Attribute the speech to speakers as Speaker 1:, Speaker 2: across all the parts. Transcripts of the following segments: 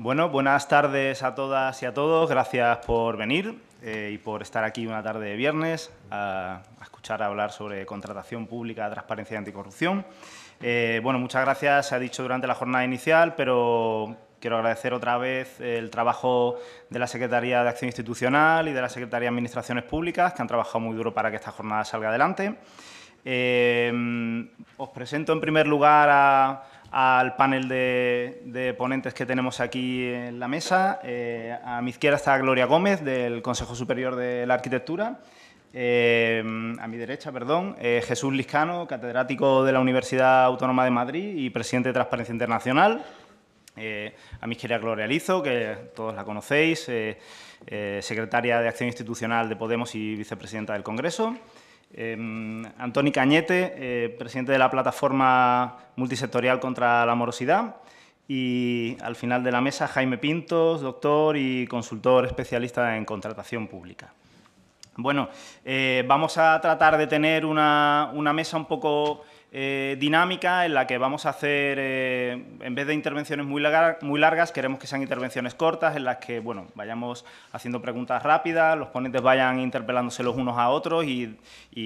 Speaker 1: Bueno, buenas tardes a todas y a todos. Gracias por venir eh, y por estar aquí una tarde de viernes a, escuchar hablar sobre contratación pública, transparencia y anticorrupción. Eh, bueno, muchas gracias, se ha dicho durante la jornada inicial, pero quiero agradecer otra vez el trabajo de la Secretaría de Acción Institucional y de la Secretaría de Administraciones Públicas, que han trabajado muy duro para que esta jornada salga adelante. Eh, os presento en primer lugar a al panel de, ponentes que tenemos aquí en la mesa. Eh, a mi izquierda está Gloria Gómez, del Consejo Superior de la Arquitectura. Eh, a mi derecha, perdón, eh, Jesús Liscano, catedrático de la Universidad Autónoma de Madrid y presidente de Transparencia Internacional. a mi izquierda, Gloria Lizo, que todos la conocéis, secretaria de Acción Institucional de Podemos y vicepresidenta del Congreso. Em, Antoni Cañete, eh, presidente de la plataforma multisectorial contra la morosidad. Y al final de la mesa, Jaime Pintos, doctor y consultor especialista en contratación pública. Bueno, eh, vamos a tratar de tener una, una mesa un poco eh, dinámica en la que vamos a hacer, eh, en vez de intervenciones muy, muy, largas, queremos que sean intervenciones cortas, en las que bueno, vayamos haciendo preguntas rápidas, los ponentes vayan interpelándose los unos a otros y,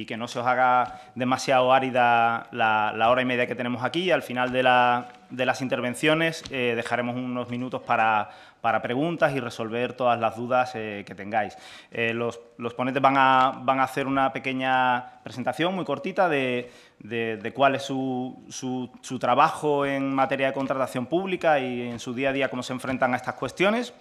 Speaker 1: que no se os haga demasiado árida la, hora y media que tenemos aquí. Al final de, la, de las intervenciones eh, dejaremos unos minutos para para preguntas y resolver todas las dudas eh, que tengáis. Eh, los, ponentes van a, van a, hacer una pequeña presentación muy cortita de, cuál es su, trabajo en materia de contratación pública y en su día a día cómo se enfrentan a estas cuestiones.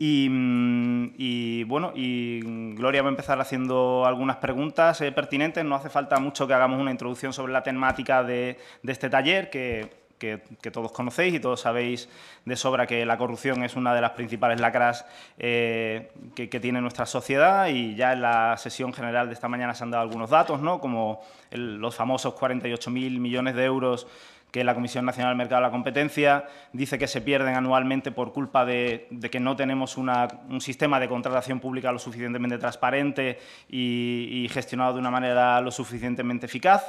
Speaker 1: Y, mm, bueno, y mm, Gloria va a empezar haciendo algunas preguntas eh, pertinentes. No hace falta mucho que hagamos una introducción sobre la temática de, de este taller, que que, todos conocéis y todos sabéis de sobra que la corrupción es una de las principales lacras eh, que, tiene nuestra sociedad y ya en la sesión general de esta mañana se han dado algunos datos, como los famosos 48.000 millones de euros que la Comisión Nacional del Mercado de la Competencia dice que se pierden anualmente por culpa de, que no tenemos un sistema de contratación pública lo suficientemente transparente y gestionado de una manera lo suficientemente eficaz.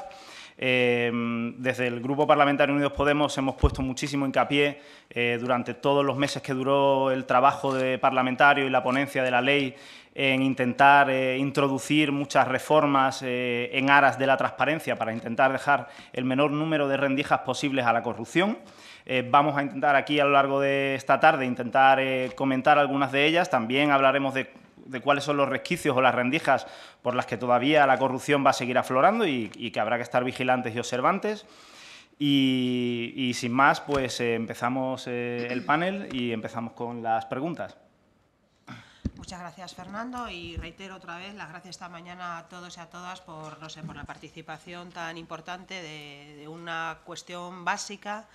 Speaker 1: Em, desde el Grupo Parlamentario Unidos Podemos hemos puesto muchísimo hincapié eh, durante todos los meses que duró el trabajo de parlamentario y la ponencia de la ley en intentar eh, introducir muchas reformas eh, en aras de la transparencia para intentar dejar el menor número de rendijas posibles a la corrupción. vamos a intentar aquí a lo largo de esta tarde intentar comentar algunas de ellas. También hablaremos de de cuáles son los resquicios o las rendijas por las que todavía la corrupción va a seguir aflorando y, que habrá que estar vigilantes y observantes. Y, sin más, pues eh, empezamos eh, el panel y empezamos con las preguntas.
Speaker 2: Muchas gracias, Fernando, y reitero otra vez las gracias esta mañana a todos y a todas por, por la participación tan importante de una cuestión básica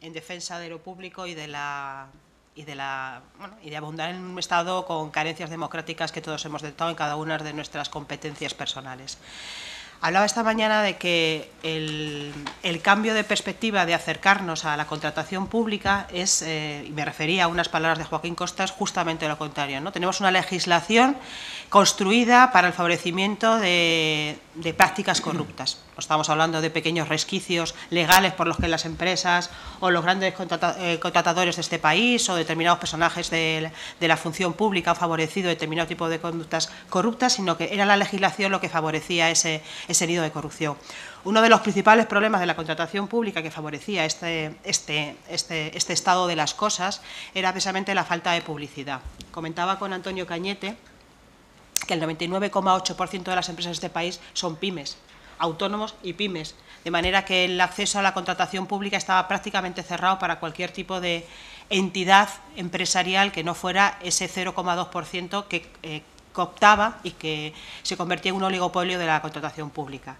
Speaker 2: en defensa de lo público y de la y de, la, abundar en un Estado con carencias democráticas que todos hemos detectado en cada una de nuestras competencias personales. Hablaba esta mañana de que el, cambio de perspectiva de acercarnos a la contratación pública es, eh, y me refería a unas palabras de Joaquín Costas, justamente lo contrario. ¿no? Tenemos una legislación construida para el favorecimiento de prácticas corruptas. No estamos hablando de pequeños resquicios legales por los que las empresas o los grandes eh, contratadores de este país o determinados personajes de, la función pública han favorecido determinado tipo de conductas corruptas, sino que era la legislación lo que favorecía ese, nido de corrupción. Uno de los principales problemas de la contratación pública que favorecía este este, este, este estado de las cosas era precisamente la falta de publicidad. Comentaba con Antonio Cañete que el 99,8% de las empresas de este país son pymes, autónomos y pymes, de manera que el acceso a la contratación pública estaba prácticamente cerrado para cualquier tipo de entidad empresarial que no fuera ese 0,2% que eh, cooptaba y que se convertía en un oligopolio de la contratación pública.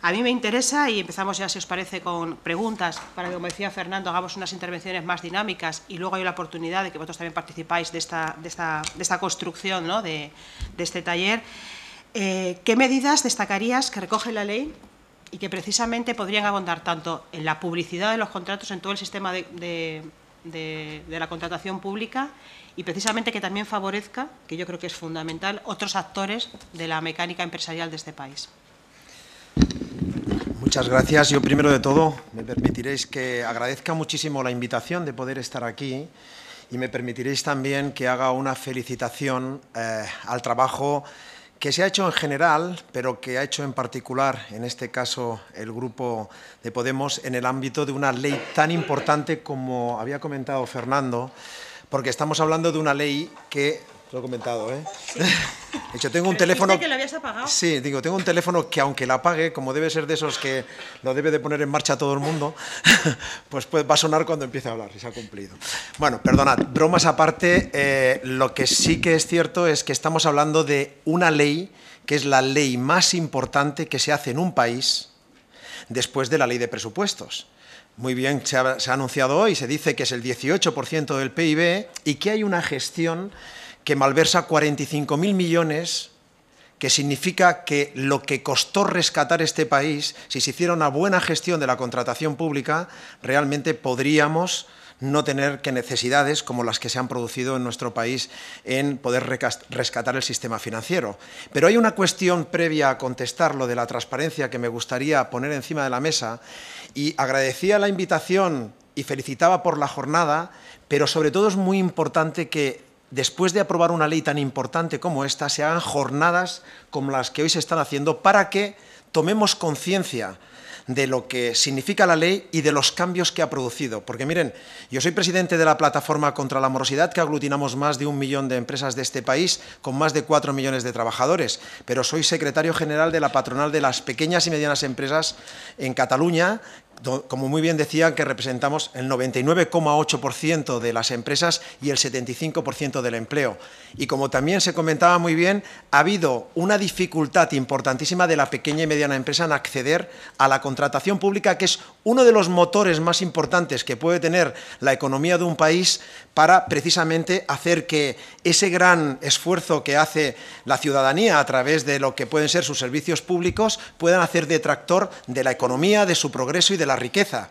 Speaker 2: A mí me interesa, y empezamos ya, si os parece, con preguntas, para que, como decía Fernando, hagamos unas intervenciones más dinámicas y luego hay la oportunidad de que vosotros también participáis de esta, de esta, construcción de, de este taller. Eh, ¿Qué medidas destacarías que recoge la ley y que precisamente podrían abundar tanto en la publicidad de los contratos, en todo el sistema de, la contratación pública y precisamente que también favorezca, que yo creo que es fundamental, otros actores de la mecánica empresarial de este país?
Speaker 3: Muchas gracias. Yo primero de todo me permitiréis que agradezca muchísimo la invitación de poder estar aquí y me permitiréis también que haga una felicitación eh, al trabajo que se ha hecho en general, pero que ha hecho en particular, en este caso, el grupo de Podemos, en el ámbito de una ley tan importante como había comentado Fernando, porque estamos hablando de una ley que lo he comentado, ¿eh? De hecho, tengo un teléfono... que lo habías apagado? Sí, digo, tengo un teléfono que aunque la apague, como debe ser de esos que lo debe de poner en marcha todo el mundo, pues, pues, va a sonar cuando empiece a hablar, y se ha cumplido. Bueno, perdonad, bromas aparte, eh, lo que sí que es cierto es que estamos hablando de una ley que es la ley más importante que se hace en un país después de la ley de presupuestos. Muy bien, se ha anunciado hoy, se dice que es el 18% del PIB y que hay una gestión que malversa 45.000 millones, que significa que lo que costó rescatar este país, si se hiciera una buena gestión de la contratación pública, realmente podríamos no tener que necesidades como las que se han producido en nuestro país en poder rescatar el sistema financiero. Pero hay una cuestión previa a contestar lo de la transparencia que me gustaría poner encima de la mesa y agradecía la invitación y felicitaba por la jornada, pero sobre todo es muy importante que después de aprobar una ley tan importante como esta, se hagan jornadas como las que hoy se están haciendo para que tomemos conciencia de lo que significa la ley y de los cambios que ha producido. Porque miren, yo soy presidente de la plataforma contra la morosidad, que aglutinamos más de un millón de empresas de este país, con más de cuatro millones de trabajadores, pero soy secretario general de la patronal de las pequeñas y medianas empresas en Cataluña, como muy bien decían, que representamos el 99,8% de las empresas y el 75% del empleo. Y como también se comentaba muy bien, ha habido una dificultad importantísima de la pequeña y mediana empresa en acceder a la contratación pública, que es uno de los motores más importantes que puede tener la economía de un país para precisamente hacer que ese gran esfuerzo que hace la ciudadanía a través de lo que pueden ser sus servicios públicos puedan hacer detractor de la economía, de su progreso y de la riqueza.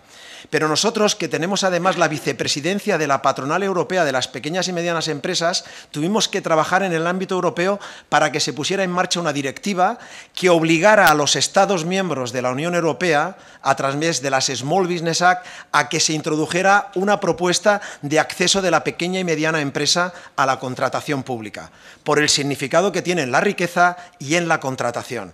Speaker 3: Pero nosotros, que tenemos además la vicepresidencia de la Patronal Europea de las Pequeñas y Medianas Empresas, tuvimos que trabajar en el ámbito europeo para que se pusiera en marcha una directiva que obligara a los Estados miembros de la Unión Europea, a través de las Small Business Act, a que se introdujera una propuesta de acceso de la pequeña y mediana empresa a la contratación pública, por el significado que tiene en la riqueza y en la contratación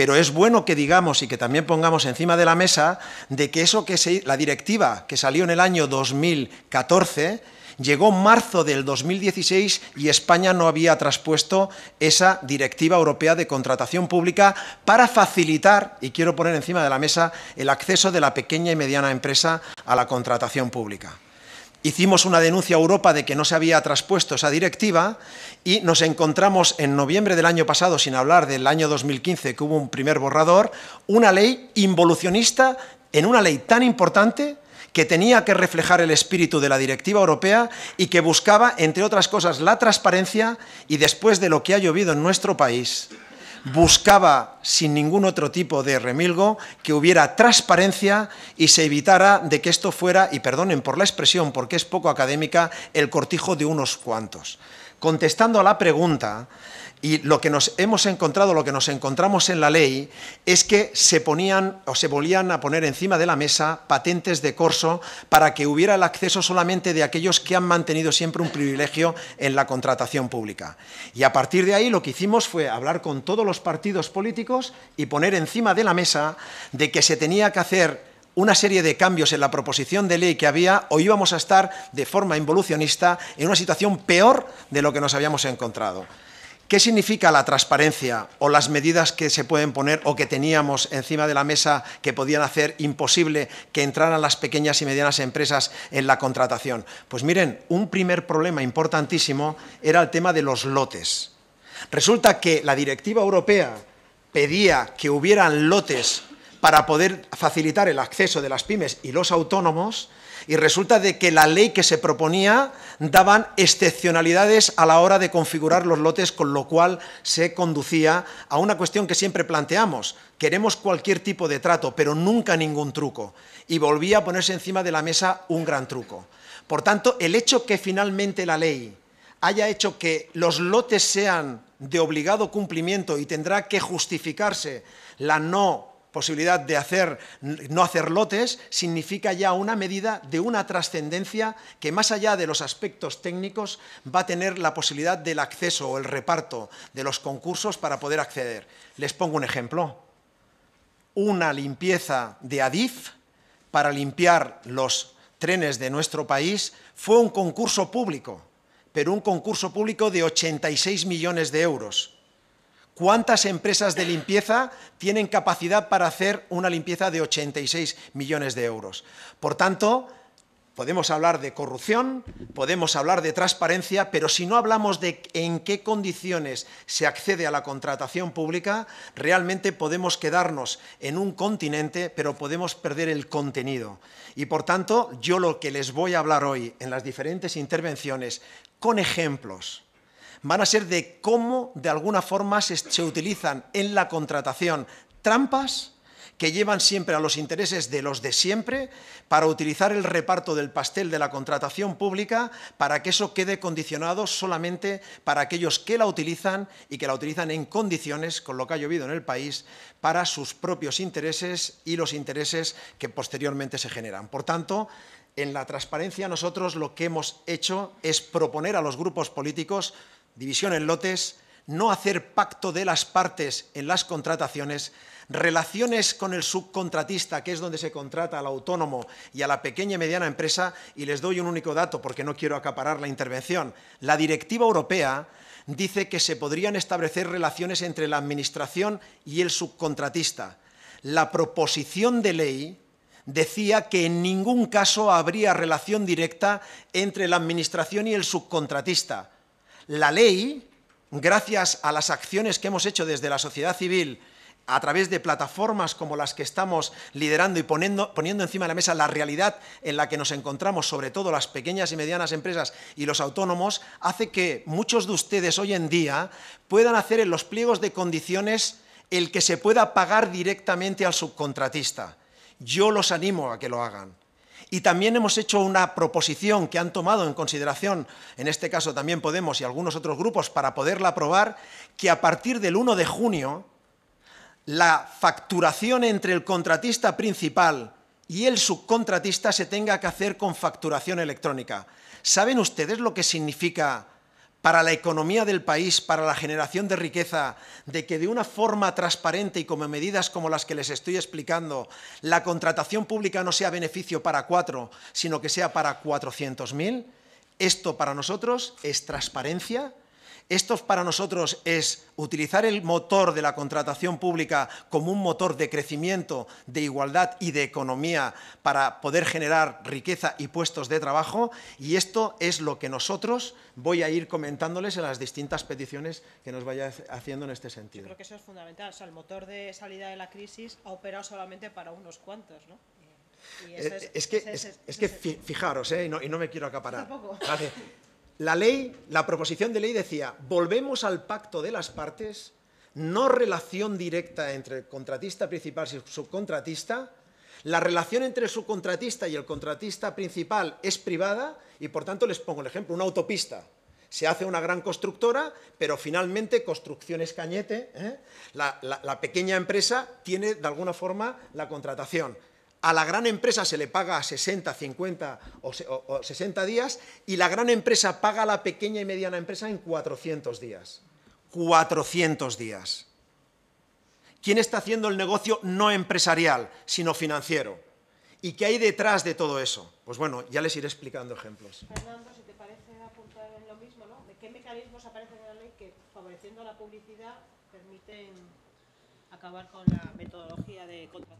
Speaker 3: pero es bueno que digamos y que también pongamos encima de la mesa de que eso que la directiva que salió en el año 2014 llegó en marzo del 2016 y España no había traspuesto esa Directiva Europea de Contratación Pública para facilitar, y quiero poner encima de la mesa, el acceso de la pequeña y mediana empresa a la contratación pública. Hicimos una denuncia a Europa de que no se había traspuesto esa directiva y nos encontramos en noviembre del año pasado, sin hablar del año 2015, que hubo un primer borrador, una ley involucionista en una ley tan importante que tenía que reflejar el espíritu de la directiva europea y que buscaba, entre otras cosas, la transparencia y después de lo que ha llovido en nuestro país, buscaba sin ningún otro tipo de remilgo que hubiera transparencia y se evitara de que esto fuera, y perdonen por la expresión porque es poco académica, el cortijo de unos cuantos. Contestando a la pregunta, y lo que nos hemos encontrado, lo que nos encontramos en la ley, es que se ponían o se volvían a poner encima de la mesa patentes de corso para que hubiera el acceso solamente de aquellos que han mantenido siempre un privilegio en la contratación pública. Y a partir de ahí lo que hicimos fue hablar con todos los partidos políticos y poner encima de la mesa de que se tenía que hacer una serie de cambios en la proposición de ley que había o íbamos a estar de forma involucionista en una situación peor de lo que nos habíamos encontrado. ¿Qué significa la transparencia o las medidas que se pueden poner o que teníamos encima de la mesa que podían hacer imposible que entraran las pequeñas y medianas empresas en la contratación? Pues miren, un primer problema importantísimo era el tema de los lotes. Resulta que la directiva europea pedía que hubieran lotes para poder facilitar el acceso de las pymes y los autónomos y resulta de que la ley que se proponía daban excepcionalidades a la hora de configurar los lotes, con lo cual se conducía a una cuestión que siempre planteamos. Queremos cualquier tipo de trato, pero nunca ningún truco. Y volvía a ponerse encima de la mesa un gran truco. Por tanto, el hecho que finalmente la ley haya hecho que los lotes sean de obligado cumplimiento y tendrá que justificarse la no posibilidad de hacer, no hacer lotes significa ya una medida de una trascendencia que más allá de los aspectos técnicos va a tener la posibilidad del acceso o el reparto de los concursos para poder acceder. Les pongo un ejemplo. Una limpieza de ADIF para limpiar los trenes de nuestro país fue un concurso público, pero un concurso público de 86 millones de euros ¿Cuántas empresas de limpieza tienen capacidad para hacer una limpieza de 86 millones de euros? Por tanto, podemos hablar de corrupción, podemos hablar de transparencia, pero si no hablamos de en qué condiciones se accede a la contratación pública, realmente podemos quedarnos en un continente, pero podemos perder el contenido. Y por tanto, yo lo que les voy a hablar hoy en las diferentes intervenciones, con ejemplos, van a ser de cómo de alguna forma se, utilizan en la contratación trampas que llevan siempre a los intereses de los de siempre para utilizar el reparto del pastel de la contratación pública para que eso quede condicionado solamente para aquellos que la utilizan y que la utilizan en condiciones, con lo que ha llovido en el país, para sus propios intereses y los intereses que posteriormente se generan. Por tanto, en la transparencia nosotros lo que hemos hecho es proponer a los grupos políticos división en lotes, no hacer pacto de las partes en las contrataciones, relaciones con el subcontratista, que es donde se contrata al autónomo y a la pequeña y mediana empresa, y les doy un único dato porque no quiero acaparar la intervención. La directiva europea dice que se podrían establecer relaciones entre la administración y el subcontratista. La proposición de ley decía que en ningún caso habría relación directa entre la administración y el subcontratista la ley, gracias a las acciones que hemos hecho desde la sociedad civil, a través de plataformas como las que estamos liderando y poniendo, encima de la mesa la realidad en la que nos encontramos, sobre todo las pequeñas y medianas empresas y los autónomos, hace que muchos de ustedes hoy en día puedan hacer en los pliegos de condiciones el que se pueda pagar directamente al subcontratista. Yo los animo a que lo hagan. Y también hemos hecho una proposición que han tomado en consideración, en este caso también Podemos y algunos otros grupos, para poderla aprobar, que a partir del 1 de junio la facturación entre el contratista principal y el subcontratista se tenga que hacer con facturación electrónica. ¿Saben ustedes lo que significa para la economía del país, para la generación de riqueza, de que de una forma transparente y como medidas como las que les estoy explicando, la contratación pública no sea beneficio para cuatro, sino que sea para 400.000, esto para nosotros es transparencia, esto para nosotros es utilizar el motor de la contratación pública como un motor de crecimiento, de igualdad y de economía para poder generar riqueza y puestos de trabajo y esto es lo que nosotros voy a ir comentándoles en las distintas peticiones que nos vaya haciendo en este sentido. Yo creo
Speaker 2: que eso es fundamental, el motor de salida de la crisis ha operado solamente para unos cuantos, ¿no?
Speaker 3: Eh, es, que, es, que fijaros, eh, y, no, me quiero acaparar. Gracias. La ley, la proposición de ley decía, volvemos al pacto de las partes, no relación directa entre el contratista principal y el subcontratista, la relación entre el subcontratista y el contratista principal es privada y, por tanto, les pongo el ejemplo, una autopista. Se hace una gran constructora, pero finalmente es Cañete, ¿eh? la pequeña empresa tiene de alguna forma la contratación a la gran empresa se le paga a 60, 50 o, 60 días y la gran empresa paga a la pequeña y mediana empresa en 400 días. 400 días. ¿Quién está haciendo el negocio no empresarial, sino financiero? ¿Y qué hay detrás de todo eso? Pues bueno, ya les iré explicando ejemplos.
Speaker 4: Fernando, si te
Speaker 2: parece apuntar en lo mismo, ¿no? ¿De qué mecanismos aparecen en la ley que favoreciendo la publicidad permiten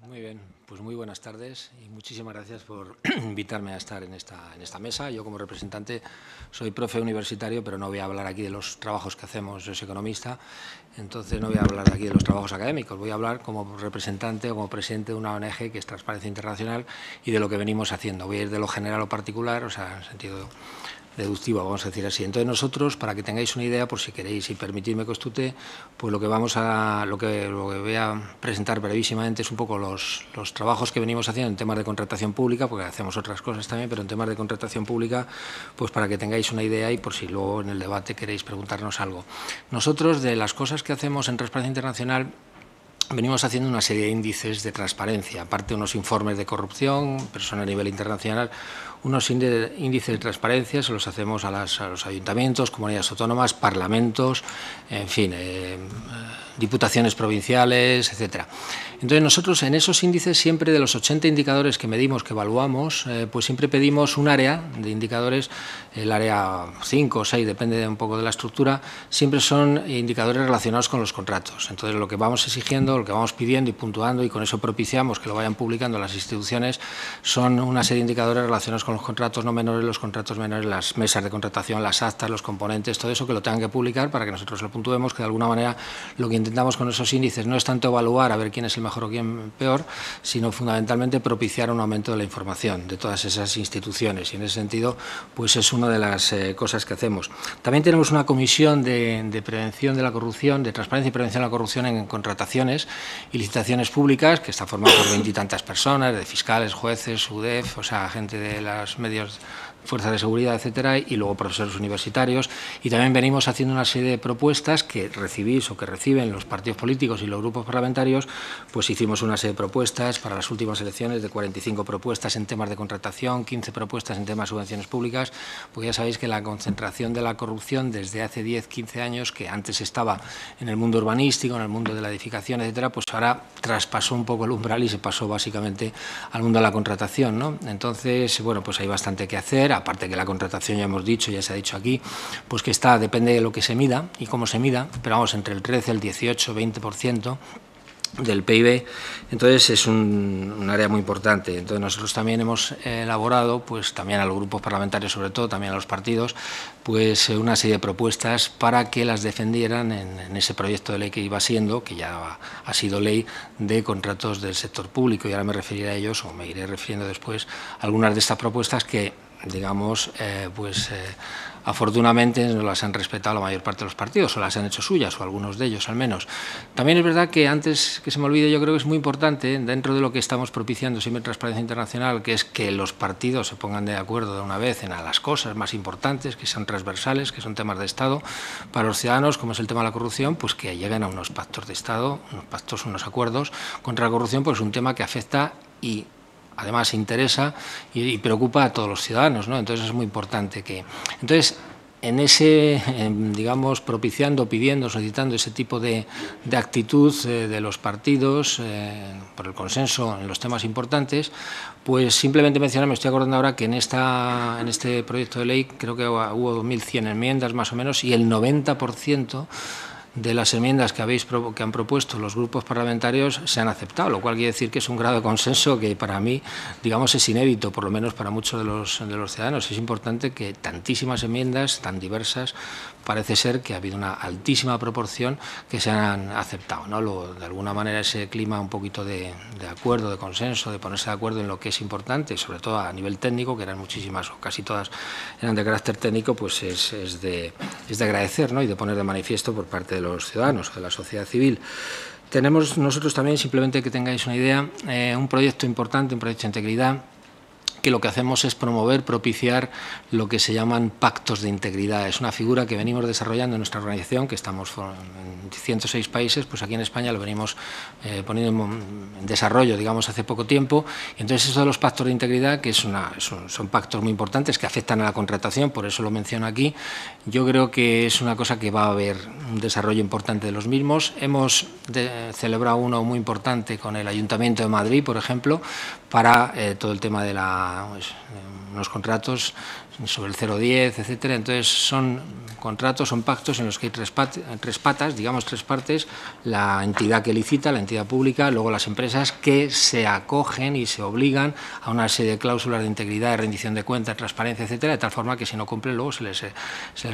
Speaker 2: muy
Speaker 4: bien, pues muy buenas tardes y muchísimas gracias por invitarme a estar en esta, en esta mesa. Yo como representante soy profe universitario, pero no voy a hablar aquí de los trabajos que hacemos, yo soy economista, entonces no voy a hablar aquí de los trabajos académicos, voy a hablar como representante o como presidente de una ONG que es Transparencia Internacional y de lo que venimos haciendo. Voy a ir de lo general o particular, o sea, en el sentido deductiva, vamos a decir así. Entonces nosotros, para que tengáis una idea, por si queréis y permitidme que os tute, pues lo que vamos a, lo que, lo que voy a presentar brevísimamente es un poco los, los trabajos que venimos haciendo en temas de contratación pública, porque hacemos otras cosas también, pero en temas de contratación pública, pues para que tengáis una idea y por si luego en el debate queréis preguntarnos algo. Nosotros, de las cosas que hacemos en Transparencia Internacional, venimos haciendo una serie de índices de transparencia, aparte unos informes de corrupción, son a nivel internacional, unos índices de transparencia, se los hacemos a, los ayuntamientos, comunidades autónomas, parlamentos, en fin, eh, diputaciones provinciales, etcétera. Entonces nosotros en esos índices siempre de los 80 indicadores que medimos, que evaluamos, eh, pues siempre pedimos un área de indicadores el área 5 o 6, depende un poco de la estructura, siempre son indicadores relacionados con los contratos. Entonces, lo que vamos exigiendo, lo que vamos pidiendo y puntuando, y con eso propiciamos que lo vayan publicando las instituciones, son una serie de indicadores relacionados con los contratos no menores, los contratos menores, las mesas de contratación, las actas, los componentes, todo eso que lo tengan que publicar para que nosotros lo puntuemos, que de alguna manera lo que intentamos con esos índices no es tanto evaluar a ver quién es el mejor o quién peor, sino fundamentalmente propiciar un aumento de la información de todas esas instituciones. Y en ese sentido, pues es un una de las eh, cosas que hacemos. También tenemos una comisión de, prevención de la corrupción, de transparencia y prevención de la corrupción en, contrataciones y licitaciones públicas, que está formada por veintitantas personas, de fiscales, jueces, UDEF, o sea, gente de los medios fuerzas de seguridad, etcétera, y luego profesores universitarios. Y también venimos haciendo una serie de propuestas que recibís o que reciben los partidos políticos y los grupos parlamentarios. Pues hicimos una serie de propuestas para las últimas elecciones, de 45 propuestas en temas de contratación, 15 propuestas en temas de subvenciones públicas. Porque ya sabéis que la concentración de la corrupción desde hace 10, 15 años, que antes estaba en el mundo urbanístico, en el mundo de la edificación, etcétera, pues ahora traspasó un poco el umbral y se pasó básicamente al mundo de la contratación. Entonces, bueno, pues hay bastante que hacer Aparte aparte que la contratación ya hemos dicho, ya se ha dicho aquí, pues que está, depende de lo que se mida y cómo se mida, pero vamos, entre el 13, el 18, 20% del PIB, entonces es un, área muy importante. Entonces nosotros también hemos elaborado, pues también a los grupos parlamentarios sobre todo, también a los partidos, pues una serie de propuestas para que las defendieran en, ese proyecto de ley que iba siendo, que ya ha, sido ley de contratos del sector público y ahora me referiré a ellos o me iré refiriendo después a algunas de estas propuestas que digamos, eh, pues eh, afortunadamente no las han respetado la mayor parte de los partidos, o las han hecho suyas, o algunos de ellos al menos. También es verdad que antes que se me olvide, yo creo que es muy importante, dentro de lo que estamos propiciando siempre en Transparencia Internacional, que es que los partidos se pongan de acuerdo de una vez en las cosas más importantes, que sean transversales, que son temas de Estado, para los ciudadanos, como es el tema de la corrupción, pues que lleguen a unos pactos de Estado, unos pactos, unos acuerdos contra la corrupción, pues es un tema que afecta y además interesa y, preocupa a todos los ciudadanos, ¿no? Entonces es muy importante que... Entonces, en ese, digamos, propiciando, pidiendo, solicitando ese tipo de, actitud eh, de los partidos eh, por el consenso en los temas importantes, pues simplemente mencionar, me estoy acordando ahora que en, esta, en este proyecto de ley creo que hubo 1.100 enmiendas más o menos y el 90% de las enmiendas que, habéis, que han propuesto los grupos parlamentarios se han aceptado, lo cual quiere decir que es un grado de consenso que para mí, digamos, es inédito, por lo menos para muchos de los, de los ciudadanos. Es importante que tantísimas enmiendas, tan diversas, parece ser que ha habido una altísima proporción que se han aceptado. ¿no? de alguna manera ese clima un poquito de, acuerdo, de consenso, de ponerse de acuerdo en lo que es importante, sobre todo a nivel técnico, que eran muchísimas o casi todas eran de carácter técnico, pues es, de, es de, agradecer ¿no? y de poner de manifiesto por parte de los ciudadanos o de la sociedad civil. Tenemos nosotros también, simplemente que tengáis una idea, eh, un proyecto importante, un proyecto de integridad que lo que hacemos es promover, propiciar lo que se llaman pactos de integridad. Es una figura que venimos desarrollando en nuestra organización, que estamos en 106 países, pues aquí en España lo venimos eh, poniendo en desarrollo, digamos, hace poco tiempo. Entonces, eso de los pactos de integridad, que son, pactos muy importantes que afectan a la contratación, por eso lo menciono aquí, yo creo que es una cosa que va a haber un desarrollo importante de los mismos. Hemos eh, celebrado uno muy importante con el Ayuntamiento de Madrid, por ejemplo, para eh, todo el tema de la pues, eh, unos contratos sobre el 0,10, etcétera. Entonces son contratos, son pactos en los que hay tres, patas, digamos tres partes, la entidad que licita, la entidad pública, luego las empresas que se acogen y se obligan a una serie de cláusulas de integridad, de rendición de cuentas, transparencia, etcétera, de tal forma que si no cumplen... luego se les, eh,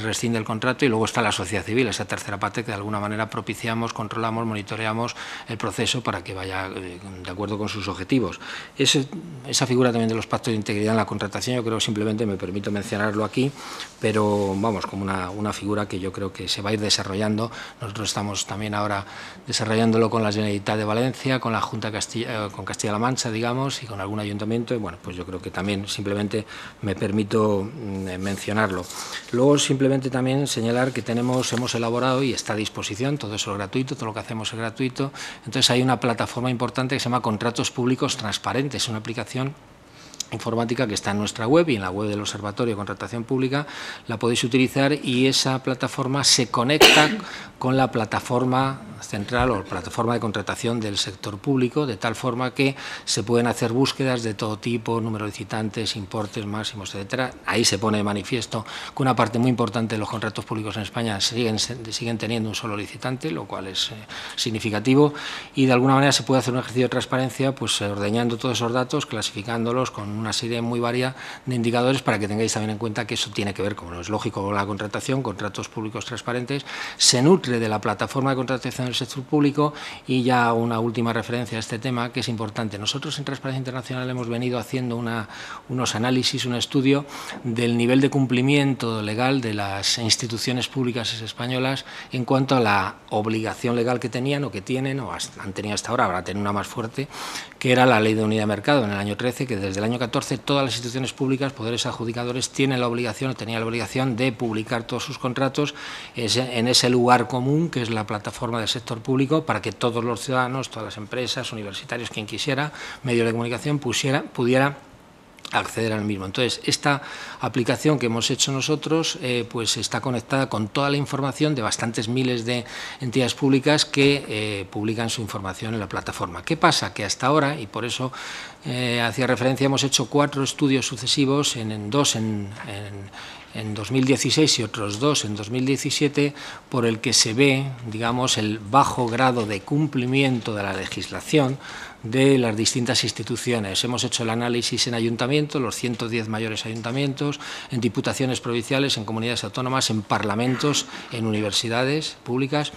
Speaker 4: rescinde el contrato y luego está la sociedad civil, esa tercera parte que de alguna manera propiciamos, controlamos, monitoreamos el proceso para que vaya eh, de acuerdo con sus objetivos. esa figura también de los pactos de integridad en la contratación yo creo simplemente me permito mencionarlo aquí, pero vamos, como una, figura que yo creo que se va a ir desarrollando. Nosotros estamos también ahora desarrollándolo con la Generalitat de Valencia, con la Junta Castilla, eh, con Castilla-La Mancha, digamos, y con algún ayuntamiento, y bueno, pues yo creo que también simplemente me permito mm, eh, mencionarlo. Luego simplemente también señalar que tenemos, hemos elaborado y está a disposición, todo eso es gratuito, todo lo que hacemos es gratuito, entonces hay una plataforma importante que se llama Contratos Públicos Transparentes, una aplicación informática que está en nuestra web y en la web del Observatorio de Contratación Pública, la podéis utilizar y esa plataforma se conecta con la plataforma central o plataforma de contratación del sector público, de tal forma que se pueden hacer búsquedas de todo tipo, número de licitantes, importes máximos, etcétera. Ahí se pone de manifiesto que una parte muy importante de los contratos públicos en España siguen, siguen teniendo un solo licitante, lo cual es eh, significativo, y de alguna manera se puede hacer un ejercicio de transparencia pues eh, ordeñando todos esos datos, clasificándolos con una serie muy varia de indicadores para que tengáis también en cuenta que eso tiene que ver, como no es lógico, con la contratación, contratos públicos transparentes, se nutre de la plataforma de contratación del sector público y ya una última referencia a este tema que es importante. Nosotros en Transparencia Internacional hemos venido haciendo unos análisis, un estudio del nivel de cumplimiento legal de las instituciones públicas españolas en cuanto a la obligación legal que tenían o que tienen o han tenido hasta ahora, habrá tenido una más fuerte, que era la Ley de Unidad de Mercado en el año 13, que desde el año todas las instituciones públicas, poderes adjudicadores, tienen la obligación o tenían la obligación de publicar todos sus contratos en ese lugar común que es la plataforma del sector público para que todos los ciudadanos, todas las empresas, universitarios, quien quisiera, medios de comunicación pudieran pudiera acceder al mismo. Entonces, esta aplicación que hemos hecho nosotros eh, pues está conectada con toda la información de bastantes miles de entidades públicas que eh, publican su información en la plataforma. ¿Qué pasa? Que hasta ahora, y por eso eh, hacía referencia, hemos hecho cuatro estudios sucesivos, en, dos en, en 2016 y otros dos en 2017, por el que se ve, digamos, el bajo grado de cumplimiento de la legislación de las distintas instituciones. Hemos hecho el análisis en ayuntamientos, los 110 mayores ayuntamientos, en diputaciones provinciales, en comunidades autónomas, en parlamentos, en universidades públicas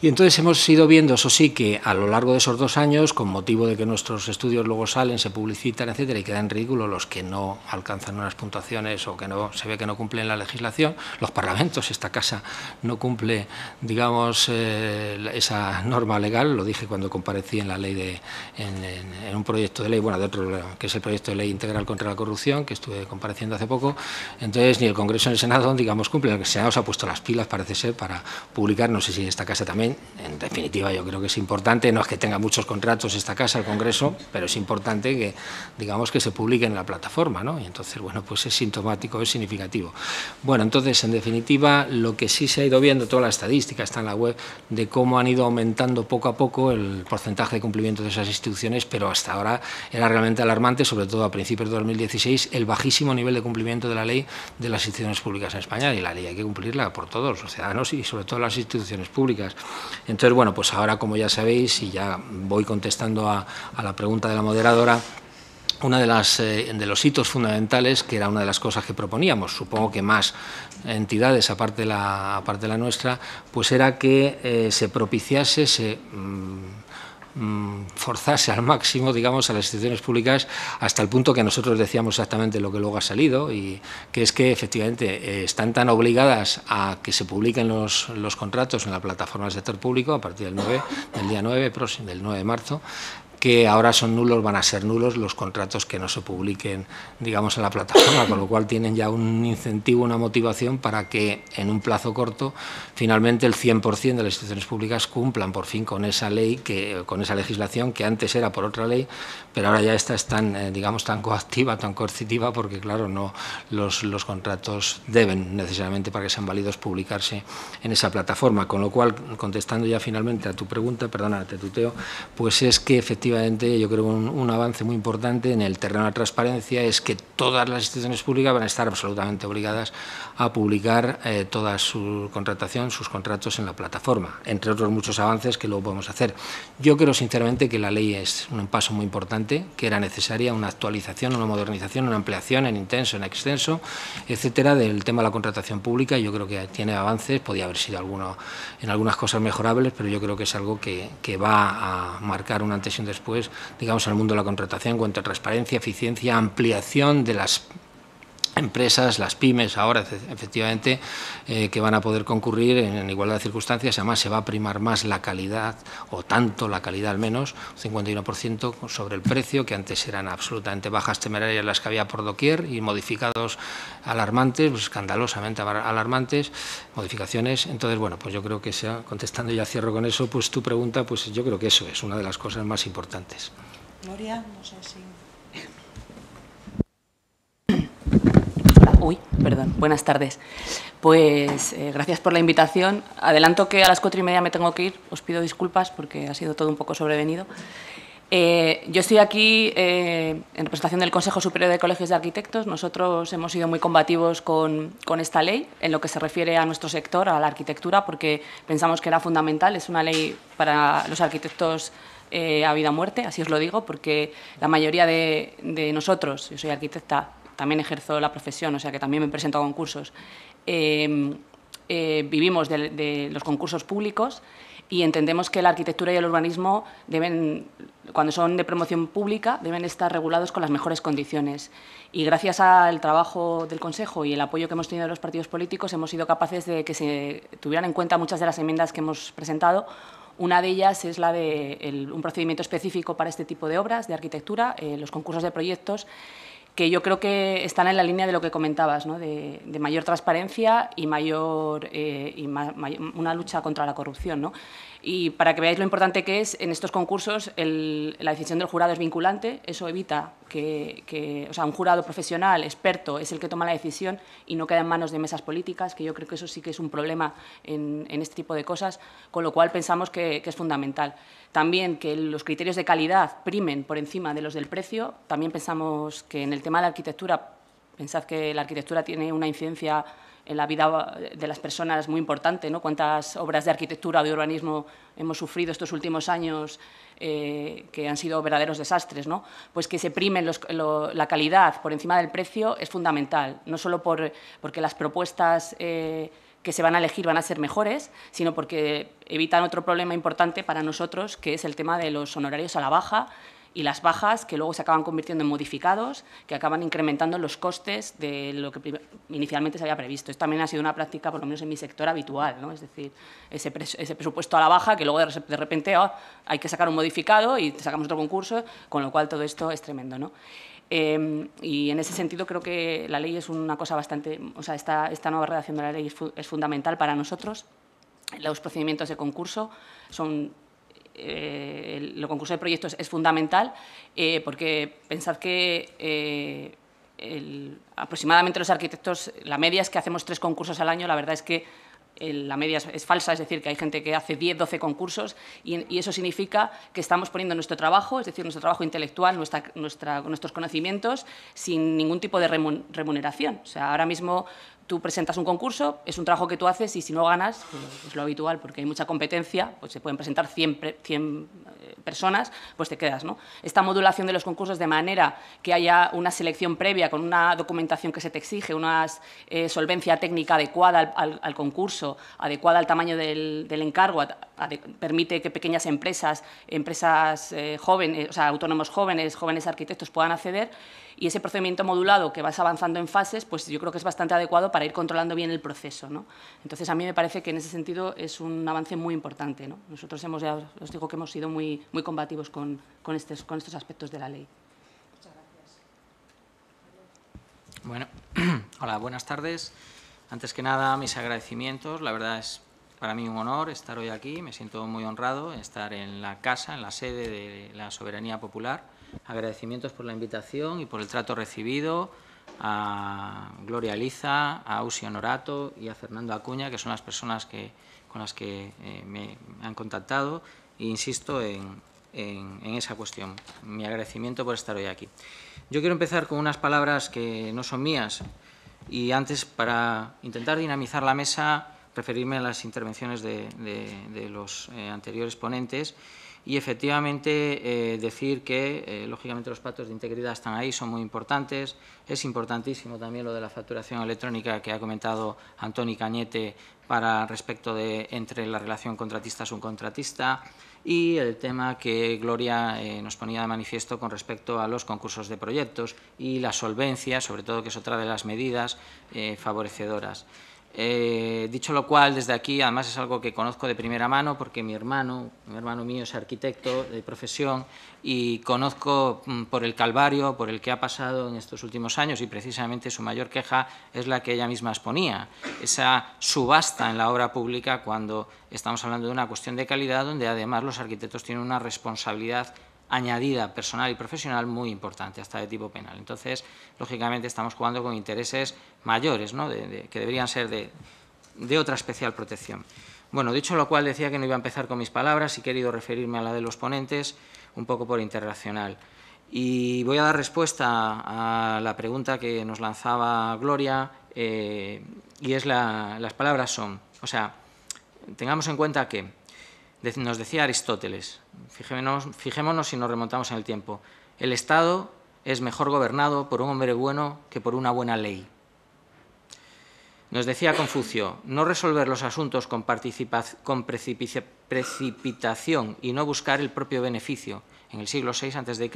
Speaker 4: y entonces hemos ido viendo, eso sí, que a lo largo de esos dos años, con motivo de que nuestros estudios luego salen, se publicitan, etcétera, y quedan ridículos los que no alcanzan unas puntuaciones o que no se ve que no cumplen la legislación, los parlamentos, esta casa no cumple, digamos, eh, esa norma legal, lo dije cuando comparecí en la ley de, en, un proyecto de ley, bueno, de otro, que es el proyecto de ley integral contra la corrupción, que estuve compareciendo hace poco, entonces ni el Congreso ni el Senado, digamos, cumplen, el Senado se ha puesto las pilas, parece ser, para publicar, no sé si esta casa también en definitiva, yo creo que es importante, no es que tenga muchos contratos esta casa, el Congreso, pero es importante que, digamos, que se publique en la plataforma, ¿no? Y entonces, bueno, pues es sintomático, es significativo. Bueno, entonces, en definitiva, lo que sí se ha ido viendo, toda la estadística está en la web, de cómo han ido aumentando poco a poco el porcentaje de cumplimiento de esas instituciones, pero hasta ahora era realmente alarmante, sobre todo a principios de 2016, el bajísimo nivel de cumplimiento de la ley de las instituciones públicas en España, y la ley hay que cumplirla por todos los ciudadanos y sobre todo las instituciones públicas. Entonces, bueno, pues ahora, como ya sabéis, y ya voy contestando a, la pregunta de la moderadora, uno eh, de, los hitos fundamentales, que era una de las cosas que proponíamos, supongo que más entidades aparte de la, de la nuestra, pues era que eh, se propiciase, se mm, Mm, forzarse al máximo, digamos, a las instituciones públicas hasta el punto que nosotros decíamos exactamente lo que luego ha salido y que es que efectivamente eh, están tan obligadas a que se publiquen los, los contratos en la plataforma del sector público a partir del 9, del día 9 próximo, del 9 de marzo, que ahora son nulos, van a ser nulos los contratos que no se publiquen, digamos, en la plataforma, con lo cual tienen ya un incentivo, una motivación para que en un plazo corto, finalmente el 100% de las instituciones públicas cumplan por fin con esa ley, que, con esa legislación que antes era por otra ley, pero ahora ya esta es tan, eh, digamos, tan coactiva, tan coercitiva, porque claro, no los, los contratos deben necesariamente para que sean válidos publicarse en esa plataforma, con lo cual, contestando ya finalmente a tu pregunta, perdona, te tuteo, pues es que efectivamente yo creo un, un avance muy importante en el terreno de la transparencia es que todas las instituciones públicas van a estar absolutamente obligadas a publicar eh, toda su contratación, sus contratos en la plataforma, entre otros muchos avances que luego podemos hacer. Yo creo sinceramente que la ley es un paso muy importante, que era necesaria una actualización, una modernización, una ampliación en intenso, en extenso, etcétera, del tema de la contratación pública. Yo creo que tiene avances, podía haber sido alguno, en algunas cosas mejorables, pero yo creo que es algo que, que va a marcar una antes de después, digamos, al mundo de la contratación en cuanto a transparencia, eficiencia, ampliación de las empresas, las pymes ahora efectivamente eh, que van a poder concurrir en, igualdad de circunstancias, además se va a primar más la calidad o tanto la calidad al menos, 51% sobre el precio, que antes eran absolutamente bajas temerarias las que había por doquier y modificados alarmantes, pues, escandalosamente alarmantes, modificaciones, entonces bueno, pues yo creo que sea, contestando ya cierro con eso, pues tu pregunta, pues yo creo que eso es una de las cosas más importantes.
Speaker 2: Gloria, no sé si...
Speaker 4: Uy, perdón, buenas tardes.
Speaker 5: Pues eh, gracias por la invitación. Adelanto que a las cuatro y media me tengo que ir. Os pido disculpas porque ha sido todo un poco sobrevenido. Eh, yo estoy aquí eh, en representación del Consejo Superior de Colegios de Arquitectos. Nosotros hemos sido muy combativos con, esta ley en lo que se refiere a nuestro sector, a la arquitectura, porque pensamos que era fundamental. Es una ley para los arquitectos a vida o muerte, así os lo digo, porque la mayoría de, de nosotros, yo soy arquitecta, también ejerzo la profesión, o sea que también me presento a concursos. Em, eh, vivimos de, los concursos públicos y entendemos que la arquitectura y el urbanismo deben, cuando son de promoción pública, deben estar regulados con las mejores condiciones. Y gracias al trabajo del Consejo y el apoyo que hemos tenido de los partidos políticos, hemos sido capaces de que se tuvieran en cuenta muchas de las enmiendas que hemos presentado una de ellas es la de un procedimiento específico para este tipo de obras de arquitectura, eh, los concursos de proyectos, que yo creo que están en la línea de lo que comentabas, de, mayor transparencia y, mayor, eh, y una lucha contra la corrupción. ¿no? Y para que veáis lo importante que es, en estos concursos la decisión del jurado es vinculante, eso evita que, o sea, un jurado profesional, experto, es el que toma la decisión y no queda en manos de mesas políticas, que yo creo que eso sí que es un problema en, este tipo de cosas, con lo cual pensamos que, que es fundamental. También que los criterios de calidad primen por encima de los del precio, también pensamos que en el tema de la arquitectura, pensad que la arquitectura tiene una incidencia en la vida eh, de las personas muy importante, ¿no? cuántas obras de arquitectura o de urbanismo hemos sufrido estos últimos años eh, que han sido verdaderos desastres, ¿no? pues que se primen la calidad por encima del precio es fundamental, no solo por, porque las propuestas eh, que se van a elegir van a ser mejores, sino porque evitan otro problema importante para nosotros, que es el tema de los honorarios a la baja y las bajas que luego se acaban convirtiendo en modificados, que acaban incrementando los costes de lo que inicialmente se había previsto. Esto también ha sido una práctica, por lo menos en mi sector, habitual, ¿no? es decir, ese, presupuesto a la baja que luego de, repente ah, hay que sacar un modificado y sacamos otro concurso, con lo cual todo esto es tremendo. ¿no? Em, y en ese sentido creo que la ley es una cosa bastante, o sea, esta, esta nueva redacción de la ley es, es fundamental para nosotros. Los procedimientos de concurso son eh, el, concurso de proyectos es fundamental eh, porque pensad que eh, aproximadamente los arquitectos, la media es que hacemos tres concursos al año, la verdad es que eh, la media es, falsa, es decir, que hay gente que hace 10, 12 concursos y, eso significa que estamos poniendo nuestro trabajo, es decir, nuestro trabajo intelectual, nuestra, nuestra, nuestros conocimientos, sin ningún tipo de remuneración. O sea, ahora mismo tú presentas un concurso, es un trabajo que tú haces y si no ganas, es pues, pues lo habitual porque hay mucha competencia, pues se pueden presentar 100, 100 eh, personas, pues te quedas. ¿no? Esta modulación de los concursos de manera que haya una selección previa con una documentación que se te exige, una eh, solvencia técnica adecuada al, concurso, adecuada al tamaño del, encargo, permite que pequeñas empresas, empresas eh, jóvenes, o sea, autónomos jóvenes, jóvenes arquitectos puedan acceder y ese procedimiento modulado que vas avanzando en fases, pues yo creo que es bastante adecuado para ir controlando bien el proceso. ¿no? Entonces, a mí me parece que en ese sentido es un avance muy importante. ¿no? Nosotros hemos, ya os digo que hemos sido muy, muy combativos con, con, con estos aspectos de la ley. Muchas
Speaker 6: gracias. Bueno, hola, buenas tardes. Antes que nada, mis agradecimientos. La verdad es para mí un honor estar hoy aquí. Me siento muy honrado estar en la casa, en la sede de la Soberanía Popular Agradecimientos por la invitación y por el trato recibido a Gloria Liza, a Ausi Honorato y a Fernando Acuña, que son las personas que, con las que eh, me han contactado e insisto en, esa cuestión. Mi agradecimiento por estar hoy aquí. Yo quiero empezar con unas palabras que no son mías y antes, para intentar dinamizar la mesa, referirme a las intervenciones de, los eh, anteriores ponentes y efectivamente eh, decir que, eh, lógicamente, los pactos de integridad están ahí, son muy importantes. Es importantísimo también lo de la facturación electrónica que ha comentado Antoni Cañete para respecto de entre la relación contratista contratista y el tema que Gloria eh, nos ponía de manifiesto con respecto a los concursos de proyectos y la solvencia, sobre todo, que es otra de las medidas favorecedoras. Eh, dicho lo cual, desde aquí, además es algo que conozco de primera mano porque mi hermano, mi hermano mío es arquitecto de profesión y conozco mm, por el calvario por el que ha pasado en estos últimos años y precisamente su mayor queja es la que ella misma exponía, esa subasta en la obra pública cuando estamos hablando de una cuestión de calidad donde además los arquitectos tienen una responsabilidad añadida personal y profesional muy importante, hasta de tipo penal. Entonces, lógicamente, estamos jugando con intereses mayores, ¿no? que deberían ser de, otra especial protección. Bueno, dicho lo cual, decía que no iba a empezar con mis palabras y he querido referirme a la de los ponentes un poco por internacional. Y voy a dar respuesta a la pregunta que nos lanzaba Gloria, eh, y es la, las palabras son, o sea, tengamos en cuenta que nos decía Aristóteles, fijémonos, si nos remontamos en el tiempo, el Estado es mejor gobernado por un hombre bueno que por una buena ley. Nos decía Confucio, no resolver los asuntos con, con precipitación y no buscar el propio beneficio en el siglo VI a.C.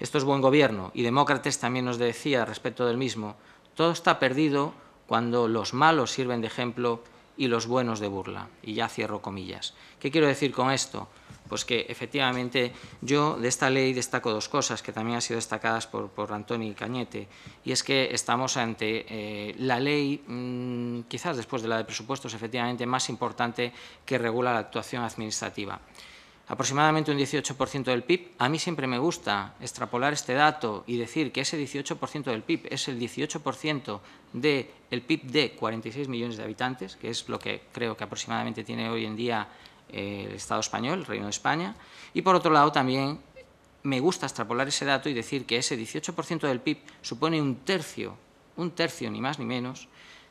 Speaker 6: Esto es buen gobierno y Demócrates también nos decía respecto del mismo, todo está perdido cuando los malos sirven de ejemplo y los buenos de burla. Y ya cierro comillas. ¿Qué quiero decir con esto? Pues que efectivamente yo de esta ley destaco dos cosas que también han sido destacadas por, por Antoni Cañete, y es que estamos ante eh, la ley, mm, quizás después de la de presupuestos, efectivamente más importante que regula la actuación administrativa aproximadamente un 18% del PIB. A mí siempre me gusta extrapolar este dato y decir que ese 18% del PIB es el 18% del de PIB de 46 millones de habitantes, que es lo que creo que aproximadamente tiene hoy en día eh, el Estado español, el Reino de España. Y por otro lado también me gusta extrapolar ese dato y decir que ese 18% del PIB supone un tercio, un tercio ni más ni menos,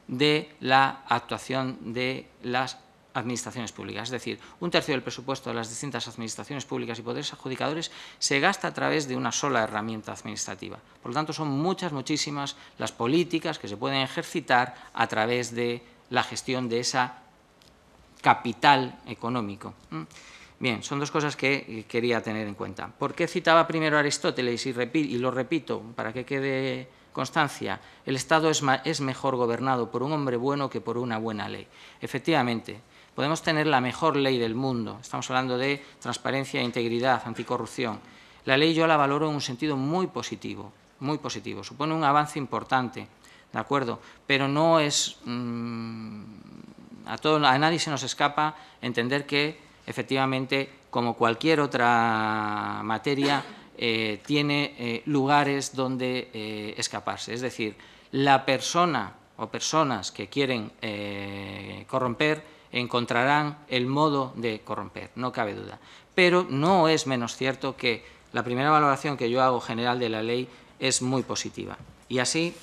Speaker 6: de la actuación de las administraciones públicas. Es decir, un tercio del presupuesto de las distintas administraciones públicas y poderes adjudicadores se gasta a través de una sola herramienta administrativa. Por lo tanto, son muchas, muchísimas las políticas que se pueden ejercitar a través de la gestión de esa capital económico. ¿Mm? Bien, son dos cosas que eh, quería tener en cuenta. ¿Por qué citaba primero Aristóteles? Y, lo repito para que quede constancia, el Estado es, es mejor gobernado por un hombre bueno que por una buena ley. Efectivamente, Podemos tener la mejor ley del mundo, estamos hablando de transparencia, e integridad, anticorrupción. La ley yo la valoro en un sentido muy positivo, muy positivo. Supone un avance importante, ¿de acuerdo? Pero no es... Mm, a, todo, a nadie se nos escapa entender que, efectivamente, como cualquier otra materia, eh, tiene eh, lugares donde eh, escaparse. Es decir, la persona o personas que quieren corromper encontrarán el modo de corromper, no cabe duda. Pero no es menos cierto que la primera valoración que yo hago general de la ley es muy positiva. Y así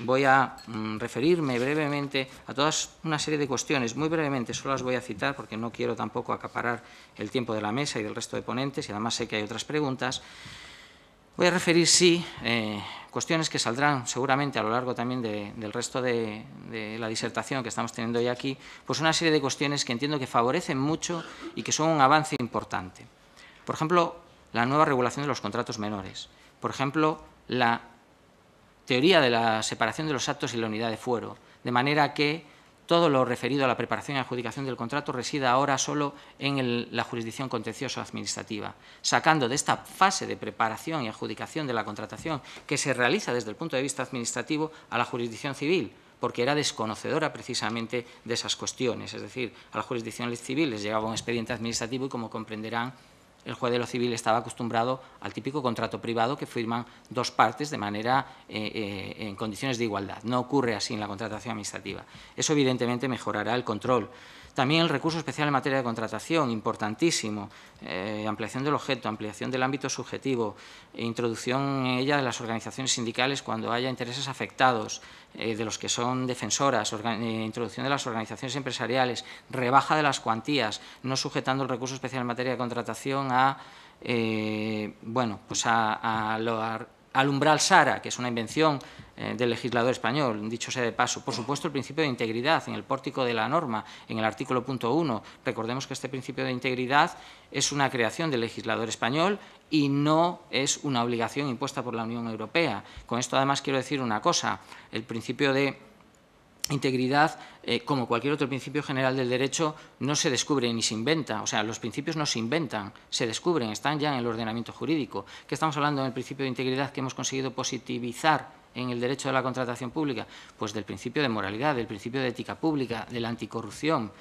Speaker 6: voy a mm, referirme brevemente a todas una serie de cuestiones, muy brevemente, solo las voy a citar porque no quiero tampoco acaparar el tiempo de la mesa y del resto de ponentes, y además sé que hay otras preguntas. Voy a referir, sí, eh, cuestiones que saldrán seguramente a lo largo también del resto de, la disertación que estamos teniendo hoy aquí, pues una serie de cuestiones que entiendo que favorecen mucho y que son un avance importante. Por ejemplo, la nueva regulación de los contratos menores. Por ejemplo, la teoría de la separación de los actos y la unidad de fuero, de manera que todo lo referido a la preparación y adjudicación del contrato resida ahora solo en la jurisdicción contencioso-administrativa, sacando de esta fase de preparación y adjudicación de la contratación que se realiza desde el punto de vista administrativo a la jurisdicción civil, porque era desconocedora precisamente de esas cuestiones. Es decir, a la jurisdicción civil les llegaba un expediente administrativo y, como comprenderán, el juez de lo civil estaba acostumbrado al típico contrato privado que firman dos partes de manera eh, eh, en condiciones de igualdad. No ocurre así en la contratación administrativa. Eso, evidentemente, mejorará el control también el recurso especial en materia de contratación, importantísimo, eh, ampliación del objeto, ampliación del ámbito subjetivo, introducción en ella de las organizaciones sindicales cuando haya intereses afectados, eh, de los que son defensoras, eh, introducción de las organizaciones empresariales, rebaja de las cuantías, no sujetando el recurso especial en materia de contratación a, bueno, pues a, al umbral SARA, que es una invención eh, del legislador español, dicho sea de paso. Por supuesto, el principio de integridad en el pórtico de la norma, en el artículo punto 1. Recordemos que este principio de integridad es una creación del legislador español y no es una obligación impuesta por la Unión Europea. Con esto, además, quiero decir una cosa. El principio de integridad, eh, como cualquier otro principio general del derecho, no se descubre ni se inventa. O sea, los principios no se inventan, se descubren, están ya en el ordenamiento jurídico. ¿Qué estamos hablando en el principio de integridad que hemos conseguido positivizar en el derecho de la contratación pública? Pues del principio de moralidad, del principio de ética pública, de la anticorrupción.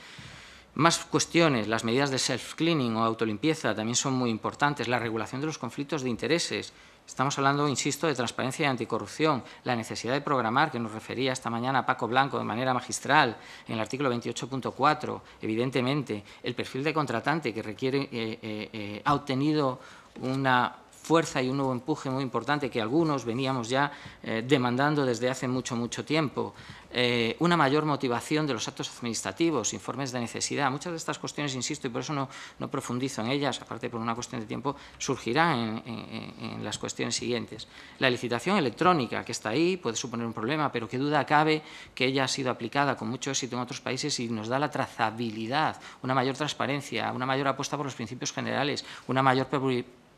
Speaker 6: Más cuestiones, las medidas de self-cleaning o autolimpieza también son muy importantes, la regulación de los conflictos de intereses. Estamos hablando, insisto, de transparencia y anticorrupción, la necesidad de programar, que nos refería esta mañana Paco Blanco de manera magistral en el artículo 28.4, evidentemente, el perfil de contratante que requiere, eh, eh, eh, ha obtenido una fuerza y un nuevo empuje muy importante que algunos veníamos ya eh, demandando desde hace mucho, mucho tiempo. Eh, una mayor motivación de los actos administrativos, informes de necesidad. Muchas de estas cuestiones, insisto, y por eso no, no profundizo en ellas, aparte por una cuestión de tiempo, surgirán en, en, las cuestiones siguientes. La licitación electrónica, que está ahí, puede suponer un problema, pero qué duda cabe que ella ha sido aplicada con mucho éxito en otros países y nos da la trazabilidad, una mayor transparencia, una mayor apuesta por los principios generales, una mayor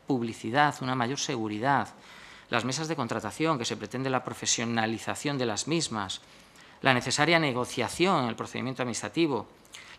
Speaker 6: publicidad, una mayor seguridad, las mesas de contratación, que se pretende la profesionalización de las mismas, la necesaria negociación en el procedimiento administrativo,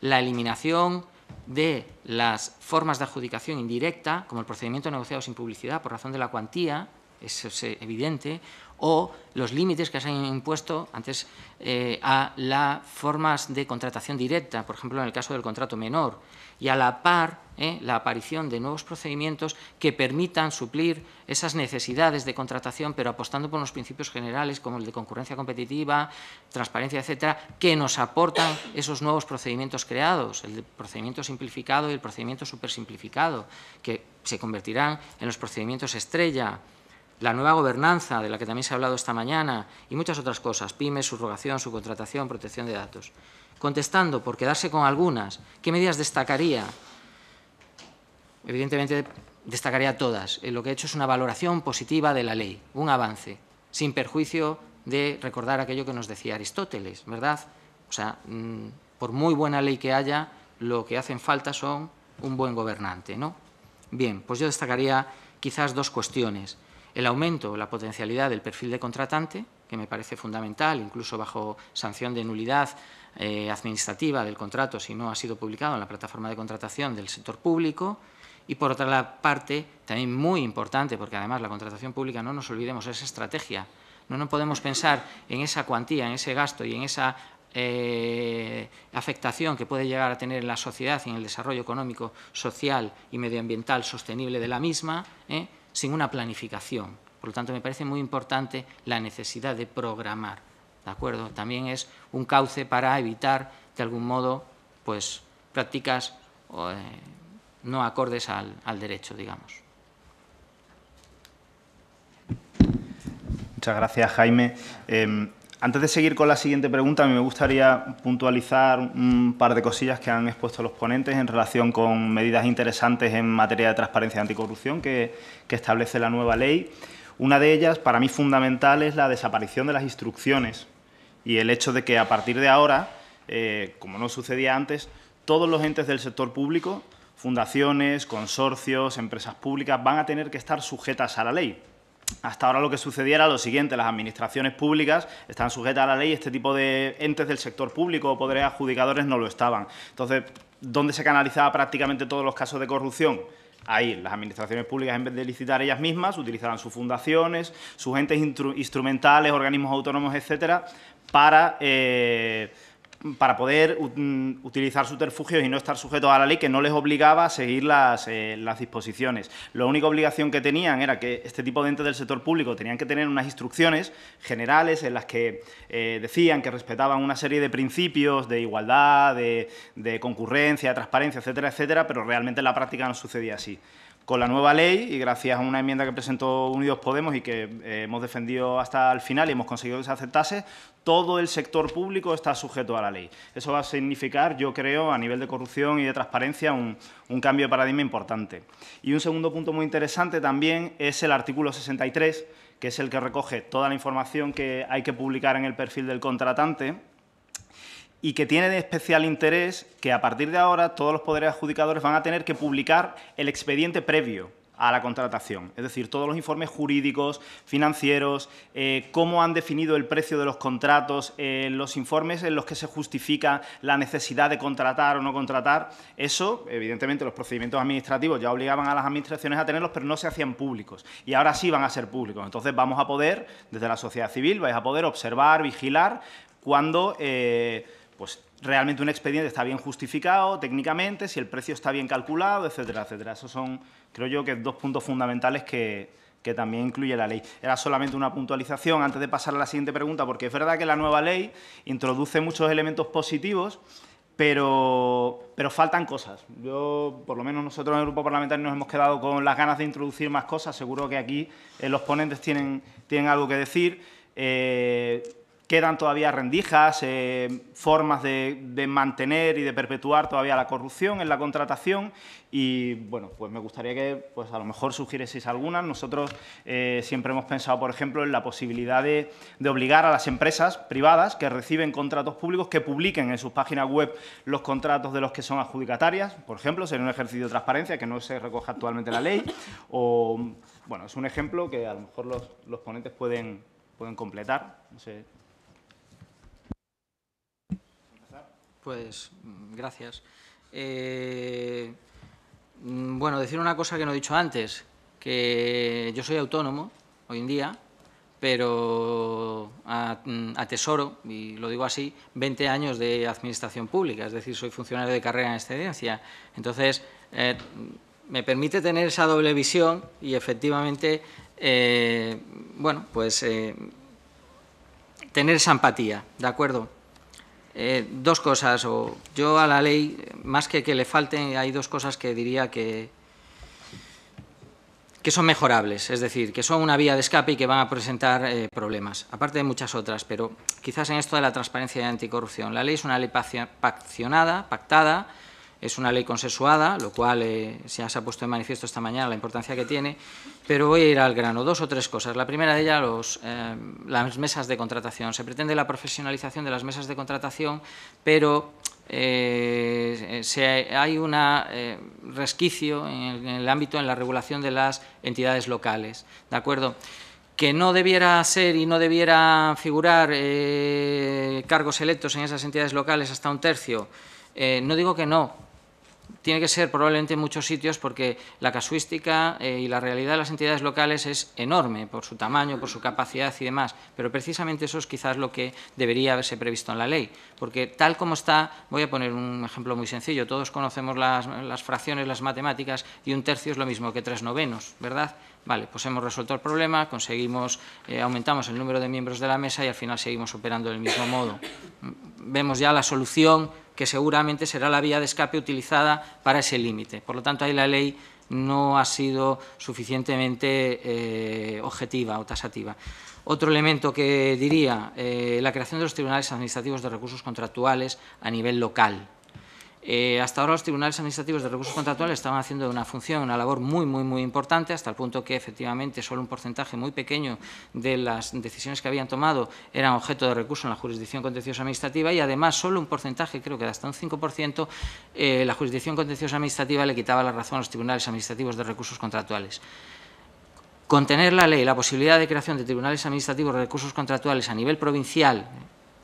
Speaker 6: la eliminación de las formas de adjudicación indirecta, como el procedimiento negociado sin publicidad por razón de la cuantía, es eh, evidente, o los límites que se han impuesto antes eh, a las formas de contratación directa, por ejemplo, en el caso del contrato menor, y a la par eh, la aparición de nuevos procedimientos que permitan suplir esas necesidades de contratación, pero apostando por los principios generales como el de concurrencia competitiva, transparencia, etcétera, que nos aportan esos nuevos procedimientos creados, el procedimiento simplificado y el procedimiento supersimplificado, que se convertirán en los procedimientos estrella la nueva gobernanza, de la que también se ha hablado esta mañana, y muchas otras cosas, pymes, subrogación, subcontratación, protección de datos. Contestando, por quedarse con algunas, ¿qué medidas destacaría? Evidentemente, destacaría todas. Eh, lo que he hecho es una valoración positiva de la ley, un avance, sin perjuicio de recordar aquello que nos decía Aristóteles, ¿verdad? O sea, mm, por muy buena ley que haya, lo que hacen falta son un buen gobernante, ¿no? Bien, pues yo destacaría quizás dos cuestiones el aumento, la potencialidad del perfil de contratante, que me parece fundamental, incluso bajo sanción de nulidad eh, administrativa del contrato si no ha sido publicado en la plataforma de contratación del sector público. Y por otra parte, también muy importante, porque además la contratación pública, no nos olvidemos, es estrategia. No no podemos pensar en esa cuantía, en ese gasto y en esa eh, afectación que puede llegar a tener en la sociedad y en el desarrollo económico, social y medioambiental sostenible de la misma, ¿eh? sin una planificación. Por lo tanto, me parece muy importante la necesidad de programar. ¿De acuerdo? También es un cauce para evitar, de algún modo, pues, prácticas eh, no acordes al, derecho, digamos.
Speaker 1: Muchas gracias, Jaime. Em, antes de seguir con la siguiente pregunta, me gustaría puntualizar un par de cosillas que han expuesto los ponentes en relación con medidas interesantes en materia de transparencia y anticorrupción que, establece la nueva ley. Una de ellas, para mí fundamental, es la desaparición de las instrucciones y el hecho de que a partir de ahora, eh, como no sucedía antes, todos los entes del sector público, fundaciones, consorcios, empresas públicas, van a tener que estar sujetas a la ley. Hasta ahora lo que sucedía era lo siguiente, las administraciones públicas están sujetas a la ley, este tipo de entes del sector público o poderes adjudicadores no lo estaban. Entonces, ¿dónde se canalizaba prácticamente todos los casos de corrupción? Ahí, las administraciones públicas, en vez de licitar ellas mismas, utilizaban sus fundaciones, sus entes instrumentales, organismos autónomos, etcétera, para... Eh, para poder utilizar subterfugios y no estar sujetos a la ley que no les obligaba a seguir eh, las, disposiciones. La única obligación que tenían era que este tipo de entes del sector público tenían que tener unas instrucciones generales en las que eh, decían que respetaban una serie de principios de igualdad, de, de concurrencia, de transparencia, etcétera, etcétera, pero realmente en la práctica no sucedía así con la nueva ley y gracias a una enmienda que presentó Unidos Podemos y que eh, hemos defendido hasta el final y hemos conseguido que se aceptase, todo el sector público está sujeto a la ley. Eso va a significar, yo creo, a nivel de corrupción y de transparencia, un, un cambio de paradigma importante. Y un segundo punto muy interesante también es el artículo 63, que es el que recoge toda la información que hay que publicar en el perfil del contratante y que tiene de especial interés que a partir de ahora todos los poderes adjudicadores van a tener que publicar el expediente previo a la contratación, es decir, todos los informes jurídicos, financieros, eh, cómo han definido el precio de los contratos, eh, los informes en los que se justifica la necesidad de contratar o no contratar, eso, evidentemente, los procedimientos administrativos ya obligaban a las administraciones a tenerlos, pero no se hacían públicos y ahora sí van a ser públicos. Entonces vamos a poder, desde la sociedad civil, vais a poder observar, vigilar cuando... Eh, pues realmente un expediente está bien justificado técnicamente, si el precio está bien calculado, etcétera, etcétera. Esos son, creo yo, que dos puntos fundamentales que, también incluye la ley. Era solamente una puntualización antes de pasar a la siguiente pregunta, porque es verdad que la nueva ley introduce muchos elementos positivos, pero, pero faltan cosas. Yo, por lo menos nosotros en el Grupo Parlamentario nos hemos quedado con las ganas de introducir más cosas. Seguro que aquí eh, los ponentes tienen, tienen algo que decir. Eh, quedan todavía rendijas, eh, formas de, mantener y de perpetuar todavía la corrupción en la contratación y, bueno, pues me gustaría que pues a lo mejor sugirieseis algunas. Nosotros eh, siempre hemos pensado, por ejemplo, en la posibilidad de, obligar a las empresas privadas que reciben contratos públicos que publiquen en sus páginas web los contratos de los que son adjudicatarias, por ejemplo, sería un ejercicio de transparencia que no se recoge actualmente la ley o, bueno, es un ejemplo que a lo mejor los, ponentes pueden, pueden completar, no sé
Speaker 6: Pues gracias. Eh, mm, bueno, decir una cosa que no he dicho antes, que yo soy autónomo hoy en día, pero mm, atesoro, y lo digo así, 20 años de administración pública, es decir, soy funcionario de carrera en excedencia. Entonces, eh, me permite tener esa doble visión y efectivamente, eh, bueno, pues tener esa empatía, ¿de acuerdo? Eh, dos cosas. O yo a la ley, más que que le falten, hay dos cosas que diría que, que son mejorables, es decir, que son una vía de escape y que van a presentar eh, problemas, aparte de muchas otras, pero quizás en esto de la transparencia y anticorrupción. La ley es una ley paccionada, pactada, es una ley consensuada, lo cual eh, se ha puesto en manifiesto esta mañana la importancia que tiene, pero voy a ir al grano. Dos o tres cosas. La primera de ellas, los, eh, las mesas de contratación. Se pretende la profesionalización de las mesas de contratación, pero eh, se, hay un resquicio en el, ámbito, en la regulación de las entidades locales. ¿De acuerdo? que no debiera ser y no debiera figurar cargos electos en esas entidades locales hasta un tercio. no digo que no, tiene que ser probablemente en muchos sitios porque la casuística eh, y la realidad de las entidades locales es enorme por su tamaño, por su capacidad y demás, pero precisamente eso es quizás lo que debería haberse previsto en la ley, porque tal como está, voy a poner un ejemplo muy sencillo, todos conocemos las, fracciones, las matemáticas y un tercio es lo mismo que tres novenos, ¿verdad? Vale, pues hemos resuelto el problema, conseguimos, eh, aumentamos el número de miembros de la mesa y al final seguimos operando del mismo modo. Vemos ya la solución que seguramente será la vía de escape utilizada para ese límite. Por lo tanto, ahí la ley no ha sido suficientemente eh, objetiva o tasativa. Otro elemento que diría, eh, la creación de los tribunales administrativos de recursos contractuales a nivel local. Eh, hasta ahora los tribunales administrativos de recursos contractuales estaban haciendo una función, una labor muy, muy, muy importante, hasta el punto que efectivamente solo un porcentaje muy pequeño de las decisiones que habían tomado eran objeto de recurso en la jurisdicción contenciosa administrativa y además solo un porcentaje, creo que hasta un 5%, eh, la jurisdicción contenciosa administrativa le quitaba la razón a los tribunales administrativos de recursos contractuales. Contener la ley la posibilidad de creación de tribunales administrativos de recursos contractuales a nivel provincial,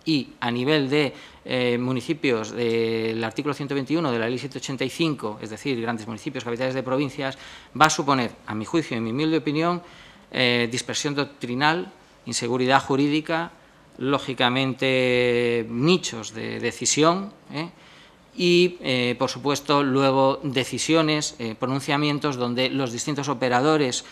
Speaker 6: y a nivel de eh, municipios del artículo 121 de la Ley 785, es decir, grandes municipios, capitales de provincias, va a suponer, a mi juicio y en mi humilde opinión, eh, dispersión doctrinal, inseguridad jurídica, lógicamente nichos de decisión ¿eh? y, por supuesto, luego decisiones, pronunciamientos donde los distintos operadores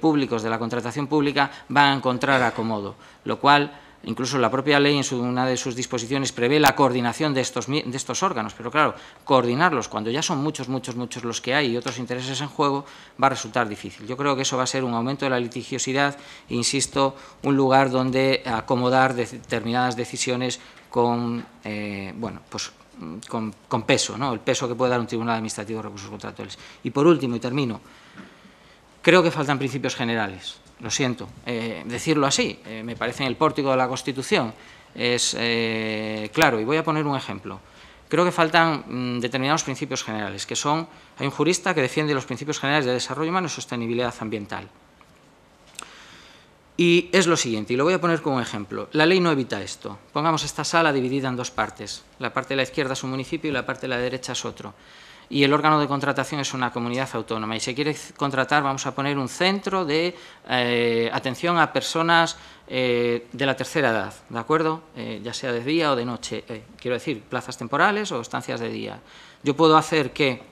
Speaker 6: públicos de la contratación pública van a encontrar acomodo, lo cual Incluso la propia ley en una de sus disposiciones prevé la coordinación de estos, estos órganos, pero claro, coordinarlos cuando ya son muchos, muchos, muchos los que hay y otros intereses en juego va a resultar difícil. Yo creo que eso va a ser un aumento de la litigiosidad, insisto, un lugar donde acomodar determinadas decisiones con, eh, bueno, pues con, peso, ¿no? el peso que puede dar un tribunal administrativo de recursos contractuales. Y por último, y termino, creo que faltan principios generales lo siento, eh, decirlo así, eh, me parece en el pórtico de la Constitución, es eh, claro, y voy a poner un ejemplo. Creo que faltan mm, determinados principios generales, que son, hay un jurista que defiende los principios generales de desarrollo humano y sostenibilidad ambiental. Y es lo siguiente, y lo voy a poner como ejemplo. La ley no evita esto. Pongamos esta sala dividida en dos partes. La parte de la izquierda es un municipio y la parte de la derecha es otro y el órgano de contratación es una comunidad autónoma. Y si quiere contratar, vamos a poner un centro de eh, atención a personas eh, de la tercera edad, ¿de acuerdo? Eh, ya sea de día o de noche, quiero decir, plazas temporales o estancias de día. Yo puedo hacer que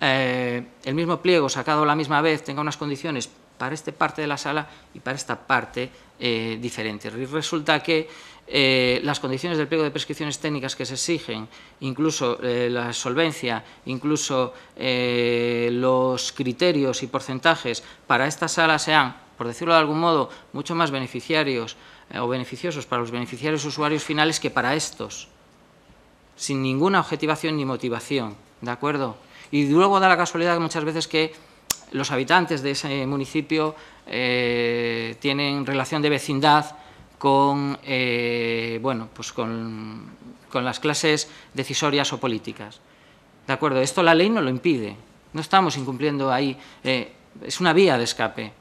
Speaker 6: el mismo pliego sacado la misma vez tenga unas condiciones para esta parte de la sala y para esta parte diferente. Y resulta que eh, las condiciones del pliego de prescripciones técnicas que se exigen, incluso eh, la solvencia, incluso eh, los criterios y porcentajes para esta sala sean, por decirlo de algún modo, mucho más beneficiarios o beneficiosos para los beneficiarios usuarios finales que para estos, sin ninguna objetivación ni motivación, ¿de acuerdo? Y luego da la casualidad que muchas veces que los habitantes de ese municipio tienen relación de vecindad con, eh, bueno, pues con, las clases decisorias o políticas. ¿De acuerdo? Esto la ley no lo impide. No estamos incumpliendo ahí. Eh, es una vía de escape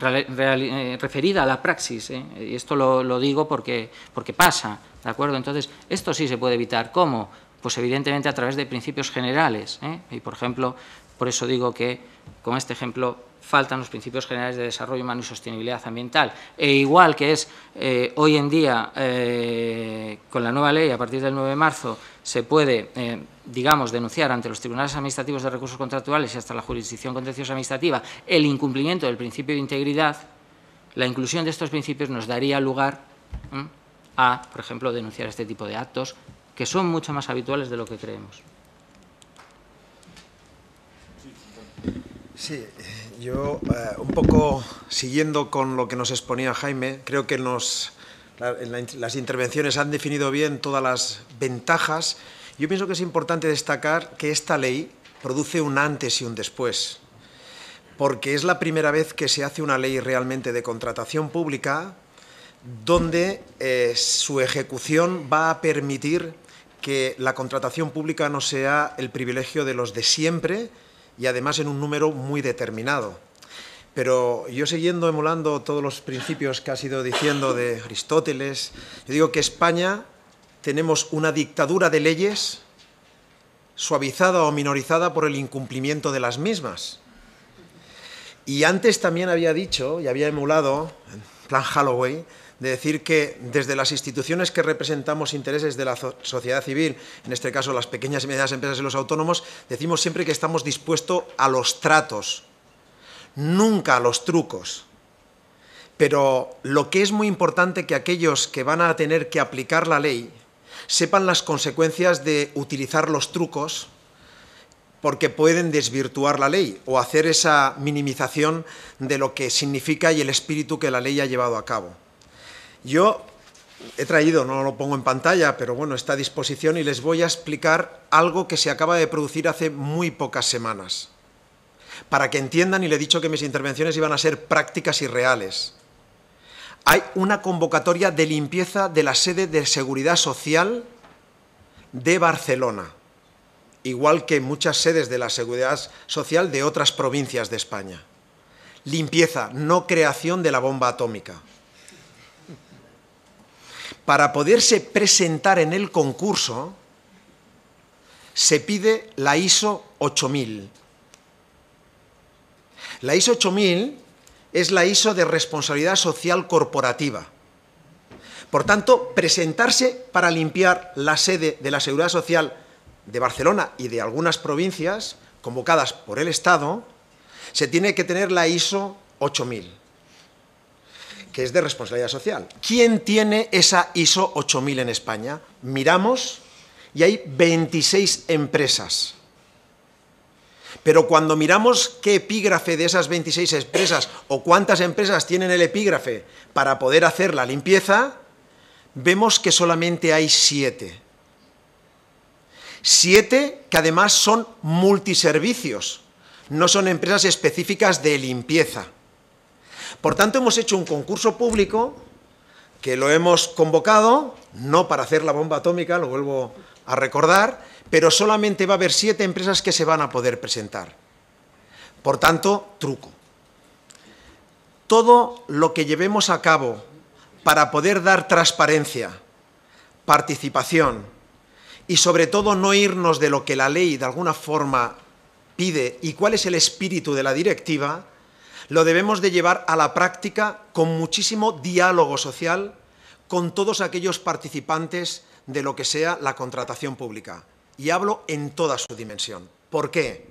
Speaker 6: eh, referida a la praxis. y esto lo, digo porque, porque pasa. ¿De acuerdo? Entonces, esto sí se puede evitar. ¿Cómo? Pues evidentemente a través de principios generales. Y, por ejemplo, por eso digo que con este ejemplo faltan los principios generales de desarrollo humano y sostenibilidad ambiental. E igual que es eh, hoy en día, eh, con la nueva ley, a partir del 9 de marzo, se puede, eh, digamos, denunciar ante los tribunales administrativos de recursos contractuales y hasta la jurisdicción contenciosa administrativa el incumplimiento del principio de integridad, la inclusión de estos principios nos daría lugar a, por ejemplo, denunciar este tipo de actos que son mucho más
Speaker 3: habituales de lo que creemos. Sí, yo eh, un poco siguiendo con lo que nos exponía Jaime, creo que las intervenciones han definido bien todas las ventajas. Yo pienso que es importante destacar que esta ley produce un antes y un después, porque es la primera vez que se hace una ley realmente de contratación pública donde eh, su ejecución va a permitir que la contratación pública no sea el privilegio de los de siempre, y además en un número muy determinado. Pero yo siguiendo emulando todos los principios que ha ido diciendo de Aristóteles, yo digo que España tenemos una dictadura de leyes suavizada o minorizada por el incumplimiento de las mismas. Y antes también había dicho y había emulado, en plan Halloween de decir que desde las instituciones que representamos intereses de la sociedad civil, en este caso las pequeñas y medianas empresas y los autónomos, decimos siempre que estamos dispuestos a los tratos, nunca a los trucos. Pero lo que es muy importante que aquellos que van a tener que aplicar la ley sepan las consecuencias de utilizar los trucos porque pueden desvirtuar la ley o hacer esa minimización de lo que significa y el espíritu que la ley ha llevado a cabo. Yo he traído, no lo pongo en pantalla, pero bueno, está a disposición y les voy a explicar algo que se acaba de producir hace muy pocas semanas. Para que entiendan, y le he dicho que mis intervenciones iban a ser prácticas y reales. Hay una convocatoria de limpieza de la sede de Seguridad Social de Barcelona, igual que muchas sedes de la Seguridad Social de otras provincias de España. Limpieza, no creación de la bomba atómica para poderse presentar en el concurso, se pide la ISO 8000. La ISO 8000 es la ISO de responsabilidad social corporativa. Por tanto, presentarse para limpiar la sede de la Seguridad Social de Barcelona y de algunas provincias convocadas por el Estado, se tiene que tener la ISO 8000 que es de responsabilidad social. ¿Quién tiene esa ISO 8000 en España? Miramos y hay 26 empresas. Pero cuando miramos qué epígrafe de esas 26 empresas o cuántas empresas tienen el epígrafe para poder hacer la limpieza, vemos que solamente hay 7. Siete que además son multiservicios, no son empresas específicas de limpieza. Por tanto, hemos hecho un concurso público que lo hemos convocado, no para hacer la bomba atómica, lo vuelvo a recordar, pero solamente va a haber siete empresas que se van a poder presentar. Por tanto, truco. Todo lo que llevemos a cabo para poder dar transparencia, participación y sobre todo no irnos de lo que la ley de alguna forma pide y cuál es el espíritu de la directiva, lo debemos de llevar a la práctica con muchísimo diálogo social con todos aquellos participantes de lo que sea la contratación pública. Y hablo en toda su dimensión. ¿Por qué?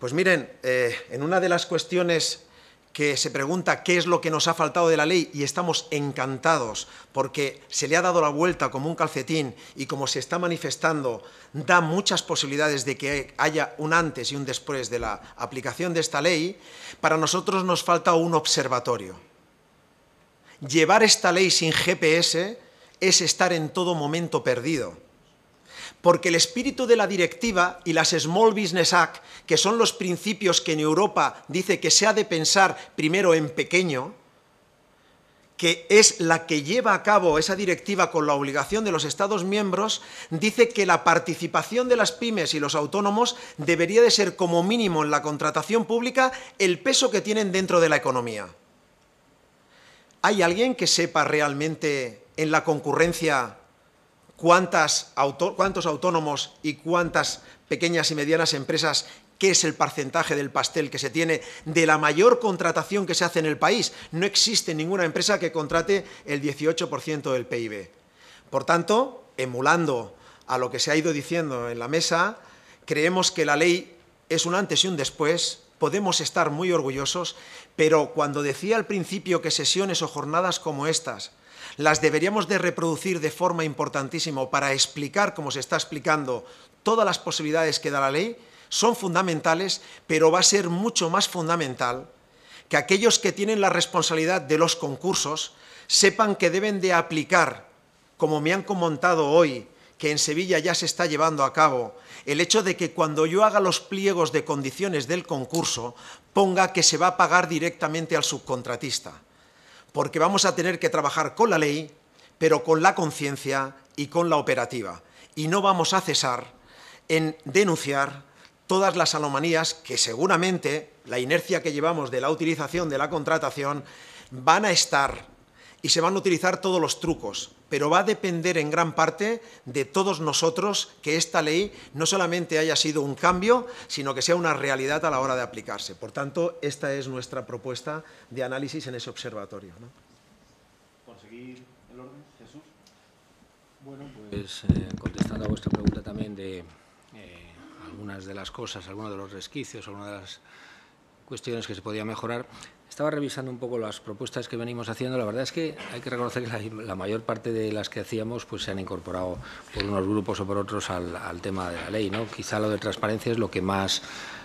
Speaker 3: Pues miren, eh, en una de las cuestiones que se pregunta qué es lo que nos ha faltado de la ley y estamos encantados porque se le ha dado la vuelta como un calcetín y como se está manifestando, da muchas posibilidades de que haya un antes y un después de la aplicación de esta ley, para nosotros nos falta un observatorio. Llevar esta ley sin GPS es estar en todo momento perdido porque el espíritu de la directiva y las Small Business Act, que son los principios que en Europa dice que se ha de pensar primero en pequeño, que es la que lleva a cabo esa directiva con la obligación de los Estados miembros, dice que la participación de las pymes y los autónomos debería de ser como mínimo en la contratación pública el peso que tienen dentro de la economía. ¿Hay alguien que sepa realmente en la concurrencia cuántos autónomos y cuántas pequeñas y medianas empresas qué es el porcentaje del pastel que se tiene de la mayor contratación que se hace en el país. No existe ninguna empresa que contrate el 18% del PIB. Por tanto, emulando a lo que se ha ido diciendo en la mesa, creemos que la ley es un antes y un después, podemos estar muy orgullosos, pero cuando decía al principio que sesiones o jornadas como estas las deberíamos de reproducir de forma importantísima para explicar, cómo se está explicando, todas las posibilidades que da la ley, son fundamentales, pero va a ser mucho más fundamental que aquellos que tienen la responsabilidad de los concursos sepan que deben de aplicar, como me han comentado hoy, que en Sevilla ya se está llevando a cabo, el hecho de que cuando yo haga los pliegos de condiciones del concurso, ponga que se va a pagar directamente al subcontratista porque vamos a tener que trabajar con la ley, pero con la conciencia y con la operativa. Y no vamos a cesar en denunciar todas las anomalías que seguramente la inercia que llevamos de la utilización de la contratación van a estar y se van a utilizar todos los trucos pero va a depender en gran parte de todos nosotros que esta ley no solamente haya sido un cambio, sino que sea una realidad a la hora de aplicarse. Por tanto, esta es nuestra propuesta de análisis en ese observatorio.
Speaker 4: ¿Conseguir el orden, Jesús? Bueno, pues eh, contestando a vuestra pregunta también de eh, algunas de las cosas, algunos de los resquicios, algunas de las cuestiones que se podía mejorar, estaba revisando un poco las propuestas que venimos haciendo. La verdad es que hay que reconocer que la, mayor parte de las que hacíamos pues, se han incorporado por unos grupos o por otros al, tema de la ley. ¿no? Quizá lo de transparencia es lo que más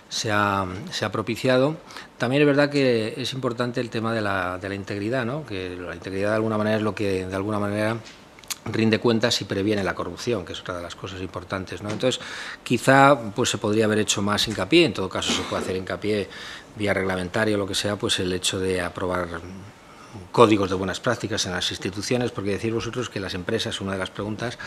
Speaker 4: se ha, propiciado. También es verdad que es importante el tema de la, integridad, ¿no? que la integridad de alguna manera es lo que de alguna manera rinde cuentas y previene la corrupción, que es otra de las cosas importantes. ¿no? Entonces, quizá pues, se podría haber hecho más hincapié, en todo caso se puede hacer hincapié vía reglamentaria o lo que sea, pues el hecho de aprobar códigos de buenas prácticas en las instituciones, porque decir vosotros que las empresas, una de las preguntas,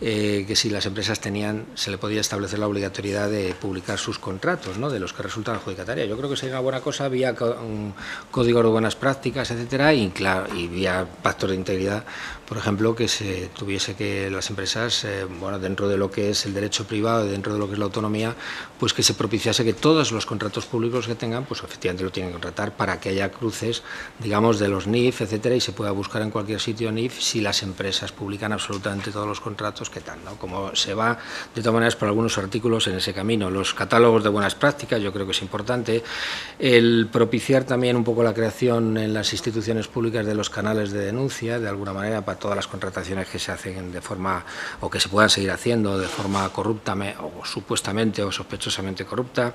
Speaker 4: eh, que si las empresas tenían, se le podía establecer la obligatoriedad de publicar sus contratos, ¿no? de los que resultan judicataria Yo creo que sería una buena cosa vía código de buenas prácticas, etcétera, y, claro, y vía pactos de integridad, por ejemplo, que se tuviese que las empresas, eh, bueno, dentro de lo que es el derecho privado, dentro de lo que es la autonomía, pues que se propiciase que todos los contratos públicos que tengan, pues efectivamente lo tienen que contratar para que haya cruces, digamos, de los los NIF, etcétera, y se pueda buscar en cualquier sitio NIF si las empresas publican absolutamente todos los contratos, ¿qué tal? No? Como se va, de todas maneras, por algunos artículos en ese camino. Los catálogos de buenas prácticas, yo creo que es importante. El propiciar también un poco la creación en las instituciones públicas de los canales de denuncia, de alguna manera, para todas las contrataciones que se hacen de forma, o que se puedan seguir haciendo de forma corrupta, o supuestamente o sospechosamente corrupta.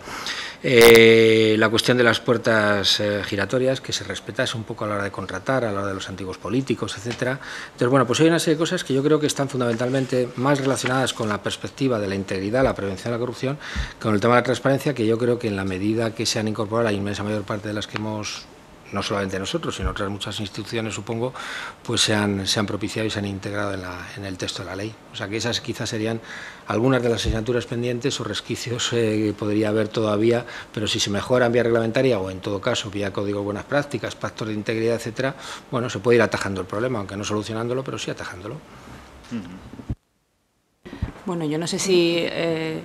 Speaker 4: Eh, la cuestión de las puertas eh, giratorias, que se respeta, es un poco a la hora contratar, a la hora de los antiguos políticos, etcétera. Entonces, bueno, pues hay una serie de cosas que yo creo que están fundamentalmente más relacionadas con la perspectiva de la integridad, la prevención de la corrupción, con el tema de la transparencia, que yo creo que en la medida que se han incorporado la inmensa mayor parte de las que hemos no solamente nosotros, sino otras muchas instituciones, supongo, pues se han, se han propiciado y se han integrado en, la, en, el texto de la ley. O sea que esas quizás serían algunas de las asignaturas pendientes o resquicios que podría haber todavía, pero si se en vía reglamentaria o en todo caso vía código de buenas prácticas, pactos de integridad, etcétera, bueno, se puede ir atajando el problema, aunque no solucionándolo, pero sí atajándolo.
Speaker 5: Bueno, yo no sé si eh,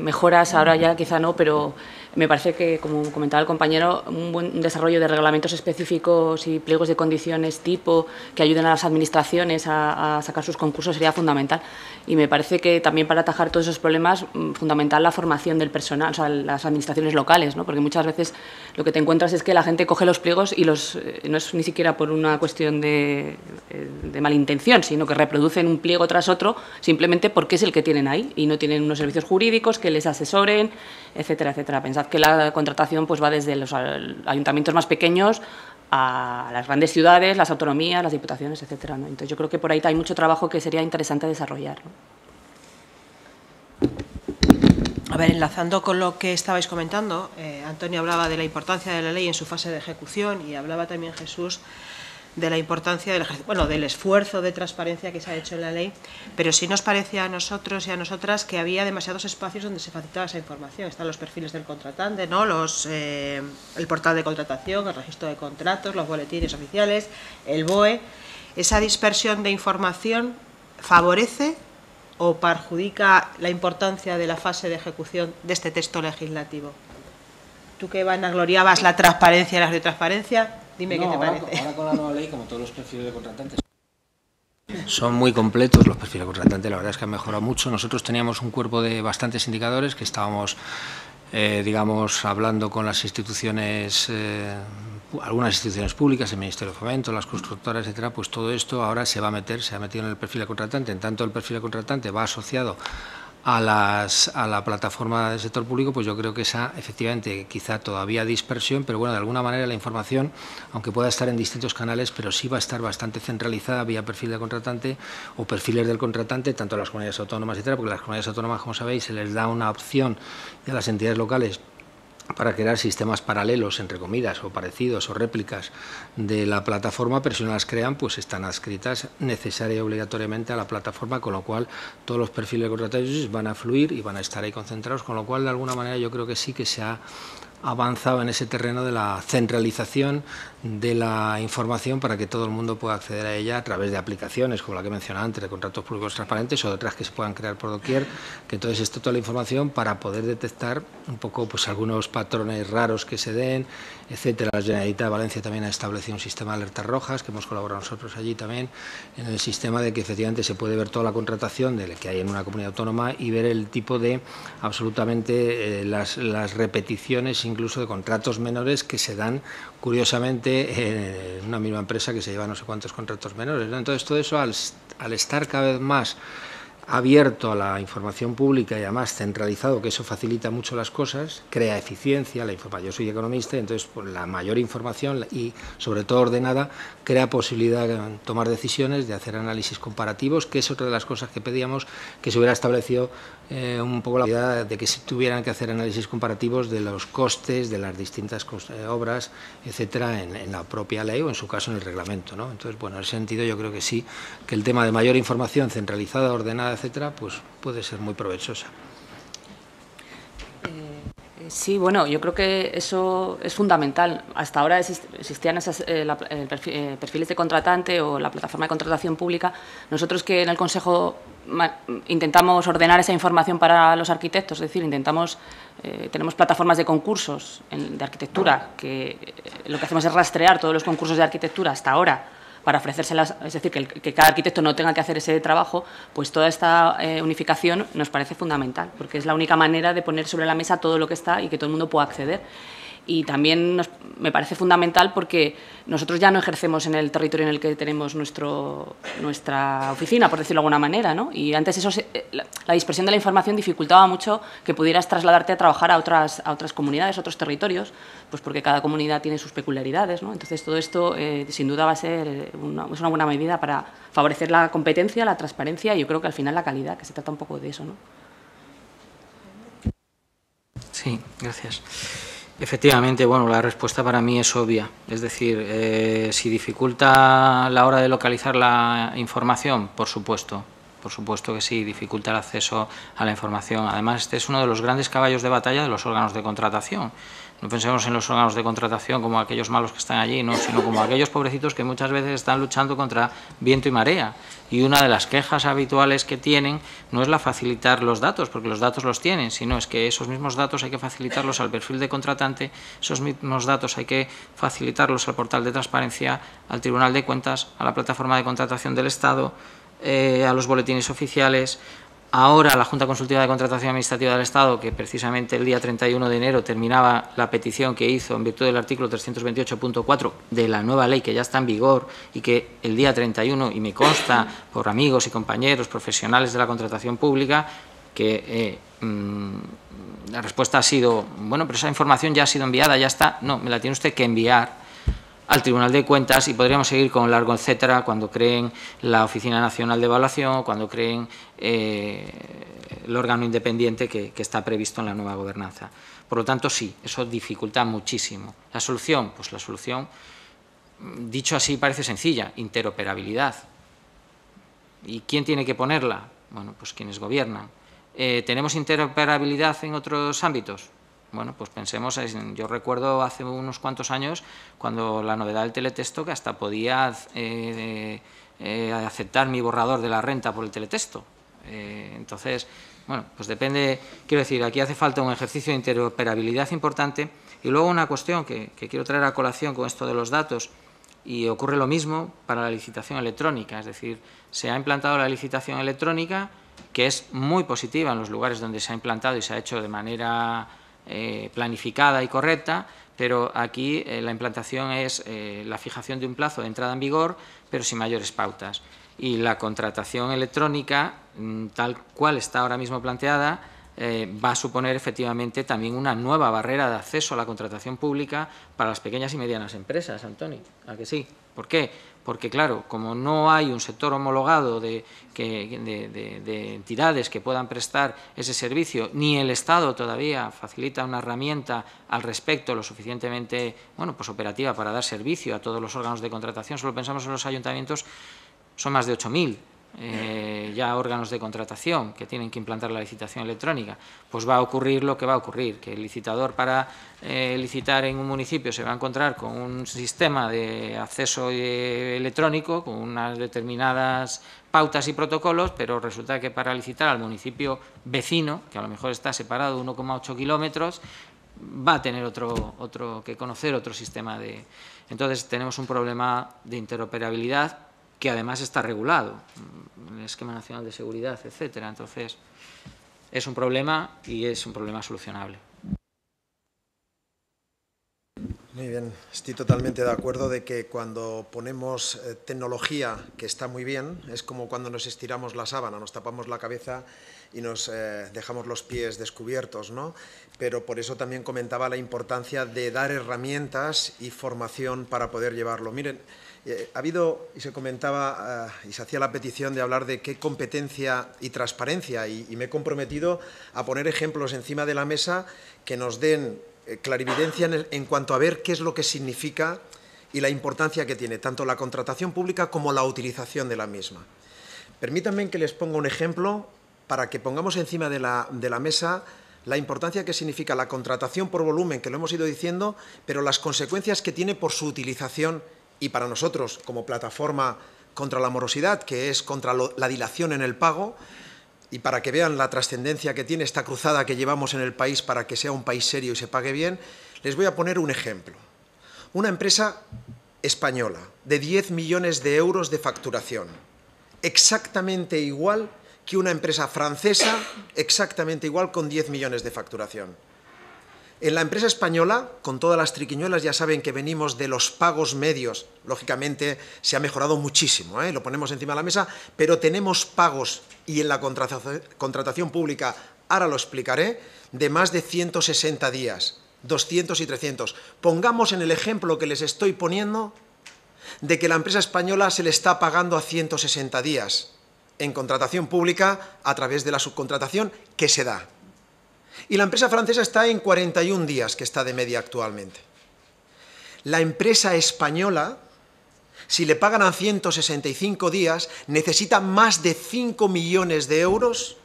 Speaker 5: mejoras ahora ya, quizá no, pero me parece que, como comentaba el compañero, un buen desarrollo de reglamentos específicos y pliegos de condiciones tipo que ayuden a las administraciones a, sacar sus concursos sería fundamental. Y me parece que también para atajar todos esos problemas, mm, fundamental la formación del personal, o sea, las administraciones locales, ¿no? porque muchas veces lo que te encuentras es que la gente coge los pliegos y los eh, no es ni siquiera por una cuestión de, eh, de malintención, sino que reproducen un pliego tras otro simplemente porque es el que tienen ahí y no tienen unos servicios jurídicos que les asesoren, etcétera, etcétera. Pensad que la contratación pues, va desde los ayuntamientos más pequeños a las grandes ciudades, las autonomías, las diputaciones, etcétera. Entonces yo creo que por ahí hay mucho trabajo que sería interesante desarrollar.
Speaker 2: A ver, enlazando con lo que estabais comentando, eh, Antonio hablaba de la importancia de la ley en su fase de ejecución y hablaba también Jesús de la importancia del bueno, del esfuerzo de transparencia que se ha hecho en la ley, pero sí nos parece a nosotros y a nosotras que había demasiados espacios donde se facilitaba esa información. Están los perfiles del contratante, ¿no? los, eh, el portal de contratación, el registro de contratos, los boletines oficiales, el BOE. Esa dispersión de información favorece o perjudica la importancia de la fase de ejecución de este texto legislativo. Tú que vanagloriabas la transparencia y la retransparencia, Dime qué te parece. Ahora
Speaker 4: con la nueva ley, como todos los perfiles de contratantes. Son muy completos los perfiles de contratantes, la verdad es que han mejorado mucho. Nosotros teníamos un cuerpo de bastantes indicadores que estábamos, eh, digamos, hablando con las instituciones, eh, algunas instituciones públicas, el Ministerio de Fomento, las constructoras, etcétera. Pues todo esto ahora se va a meter, se ha metido en el perfil de contratante. En tanto, el perfil de contratante va asociado a, las, a la plataforma del sector público, pues yo creo que esa, efectivamente, quizá todavía dispersión, pero bueno, de alguna manera la información, aunque pueda estar en distintos canales, pero sí va a estar bastante centralizada vía perfil del contratante o perfiles del contratante, tanto a las comunidades autónomas, etcétera, porque las comunidades autónomas, como sabéis, se les da una opción a las entidades locales para crear sistemas paralelos, entre comidas o parecidos, o réplicas de la plataforma, pero si no las crean, pues están adscritas necesaria y obligatoriamente a la plataforma, con lo cual todos los perfiles de contratados van a fluir y van a estar ahí concentrados, con lo cual de alguna manera yo creo que sí que se ha avanzado en ese terreno de la centralización de la información para que todo el mundo pueda acceder a ella a través de aplicaciones como la que mencionaba antes, de contratos públicos transparentes o de otras que se puedan crear por doquier, que entonces esté toda la información para poder detectar un poco pues algunos patrones raros que se den, etcétera. La Generalitat de Valencia también ha establecido un sistema de alertas rojas, que hemos colaborado nosotros allí también, en el sistema de que efectivamente se puede ver toda la contratación de que hay en una comunidad autónoma y ver el tipo de absolutamente eh, las repeticiones incluso de contratos menores que se dan curiosamente en eh, una misma empresa que se lleva no sé cuántos contratos menores. Entonces todo eso al, estar cada vez más abierto a la información pública y además centralizado, que eso facilita mucho las cosas, crea eficiencia, la Yo soy economista, entonces pues, la mayor información y sobre todo ordenada crea posibilidad de tomar decisiones, de hacer análisis comparativos, que es otra de las cosas que pedíamos que se hubiera establecido eh, un poco la idea de que si tuvieran que hacer análisis comparativos de los costes de las distintas eh, obras, etcétera, en, en, la propia ley o en su caso en el reglamento. ¿no? Entonces, bueno, en ese sentido yo creo que sí, que el tema de mayor información centralizada, ordenada, etcétera, pues puede ser muy provechosa.
Speaker 5: Sí, bueno, yo creo que eso es fundamental. Hasta ahora existían esas, eh, eh, perfiles de contratante o la plataforma de contratación pública. Nosotros que en el Consejo intentamos ordenar esa información para los arquitectos, es decir, intentamos eh, tenemos plataformas de concursos de arquitectura que lo que hacemos es rastrear todos los concursos de arquitectura hasta ahora para ofrecérselas, es decir, que, cada arquitecto no tenga que hacer ese trabajo, pues toda esta eh, unificación nos parece fundamental, porque es la única manera de poner sobre la mesa todo lo que está y que todo el mundo pueda acceder y también me parece fundamental porque nosotros ya no ejercemos en el territorio en el que tenemos nuestro, nuestra oficina, por decirlo de alguna manera, ¿no? Y antes eso eh, la, dispersión de la información dificultaba mucho que pudieras trasladarte a trabajar a otras, a otras comunidades, a otros territorios, pues porque cada comunidad tiene sus peculiaridades, Entonces todo esto eh, sin duda va a ser eh, una, es una buena medida para favorecer la competencia, la transparencia y yo creo que al final la calidad, que se trata un poco de eso, ¿no?
Speaker 6: Sí, gracias. Efectivamente, bueno, la respuesta para mí es obvia. Es decir, eh, si dificulta la hora de localizar la información, por supuesto, por supuesto que sí, dificulta el acceso a la información. Además, este es uno de los grandes caballos de batalla de los órganos de contratación. No pensemos en los órganos de contratación como aquellos malos que están allí, no, sino como aquellos pobrecitos que muchas veces están luchando contra viento y marea. Y una de las quejas habituales que tienen no es la facilitar los datos, porque los datos los tienen, sino es que esos mismos datos hay que facilitarlos al perfil de contratante, esos mismos datos hay que facilitarlos al portal de transparencia, al Tribunal de Cuentas, a la plataforma de contratación del Estado, eh, a los boletines oficiales, Ahora la Junta Consultiva de Contratación Administrativa del Estado, que precisamente el día 31 de enero terminaba la petición que hizo en virtud del artículo 328.4 de la nueva ley que ya está en vigor y que el día 31, y me consta por amigos y compañeros profesionales de la contratación pública, que eh, mm, la respuesta ha sido, bueno, pero esa información ya ha sido enviada, ya está. No, me la tiene usted que enviar al Tribunal de Cuentas y podríamos seguir con largo etcétera cuando creen la Oficina Nacional de Evaluación, cuando creen eh, el órgano independiente que, está previsto en la nueva gobernanza. Por lo tanto, sí, eso dificulta muchísimo. La solución, pues la solución, dicho así, parece sencilla, interoperabilidad. ¿Y quién tiene que ponerla? Bueno, pues quienes gobiernan. Eh, ¿Tenemos interoperabilidad en otros ámbitos? Bueno, pues pensemos, yo recuerdo hace unos cuantos años cuando la novedad del teletexto que hasta podía eh, eh, eh, aceptar mi borrador de la renta por el teletexto. entonces, bueno, pues depende, quiero decir, aquí hace falta un ejercicio de interoperabilidad importante y luego una cuestión que quiero traer a colación con esto de los datos y ocurre lo mismo para la licitación electrónica, es decir, se ha implantado la licitación electrónica que es muy positiva en los lugares donde se ha implantado y se ha hecho de manera eh, planificada y correcta, pero aquí eh, la implantación es eh, la fijación de un plazo de entrada en vigor, pero sin mayores pautas. Y la contratación electrónica, mm, tal cual está ahora mismo planteada, va a suponer efectivamente también una nueva barrera de acceso a la contratación pública para las pequeñas y medianas empresas, Antoni, ¿a que sí? ¿Por qué? porque claro, como no hay un sector homologado de, entidades que puedan prestar ese servicio, ni el Estado todavía facilita una herramienta al respecto lo suficientemente bueno, pues operativa para dar servicio a todos los órganos de contratación, solo pensamos en los ayuntamientos, son más de 8.000. Eh, ya órganos de contratación que tienen que implantar la licitación electrónica, pues va a ocurrir lo que va a ocurrir, que el licitador para eh, licitar en un municipio se va a encontrar con un sistema de acceso eh, electrónico, con unas determinadas pautas y protocolos, pero resulta que para licitar al municipio vecino, que a lo mejor está separado 1,8 kilómetros, va a tener otro, otro que conocer otro sistema de... Entonces tenemos un problema de interoperabilidad que además está regulado en el Esquema Nacional de Seguridad, etcétera. Entonces, es un problema y es un problema solucionable.
Speaker 3: Muy bien, estoy totalmente de acuerdo de que cuando ponemos eh, tecnología que está muy bien, es como cuando nos estiramos la sábana, nos tapamos la cabeza y nos eh, dejamos los pies descubiertos, ¿no? Pero por eso también comentaba la importancia de dar herramientas y formación para poder llevarlo. Miren, eh, ha habido, y se comentaba, eh, y se hacía la petición de hablar de qué competencia y transparencia, y, me he comprometido a poner ejemplos encima de la mesa que nos den eh, clarividencia en, cuanto a ver qué es lo que significa y la importancia que tiene tanto la contratación pública como la utilización de la misma. Permítanme que les ponga un ejemplo para que pongamos encima de la, de la mesa la importancia que significa la contratación por volumen, que lo hemos ido diciendo, pero las consecuencias que tiene por su utilización y para nosotros como plataforma contra la morosidad, que es contra la dilación en el pago, y para que vean la trascendencia que tiene esta cruzada que llevamos en el país para que sea un país serio y se pague bien, les voy a poner un ejemplo. Una empresa española de 10 millones de euros de facturación, exactamente igual que una empresa francesa, exactamente igual con 10 millones de facturación. En la empresa española, con todas las triquiñuelas, ya saben que venimos de los pagos medios. Lógicamente se ha mejorado muchísimo, ¿eh? lo ponemos encima de la mesa, pero tenemos pagos y en la contratación pública, ahora lo explicaré, de más de 160 días, 200 y 300. Pongamos en el ejemplo que les estoy poniendo de que la empresa española se le está pagando a 160 días en contratación pública a través de la subcontratación que se da. Y la empresa francesa está en 41 días, que está de media actualmente. La empresa española, si le pagan a 165 días, necesita más de 5 millones de euros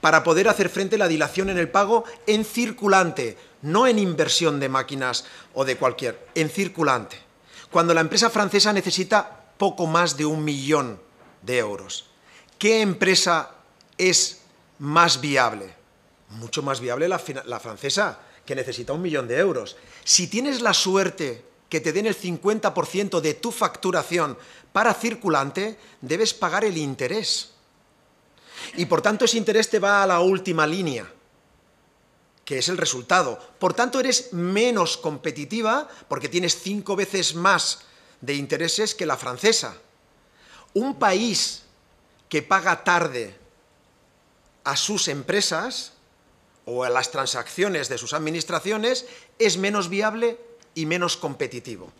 Speaker 3: para poder hacer frente a la dilación en el pago en circulante, no en inversión de máquinas o de cualquier, en circulante, cuando la empresa francesa necesita poco más de un millón de euros. ¿Qué empresa es más viable? mucho más viable la, francesa, que necesita un millón de euros. Si tienes la suerte que te den el 50% de tu facturación para circulante, debes pagar el interés. Y por tanto ese interés te va a la última línea, que es el resultado. Por tanto eres menos competitiva porque tienes cinco veces más de intereses que la francesa. Un país que paga tarde a sus empresas o a las transacciones de sus administraciones es menos viable y menos competitivo.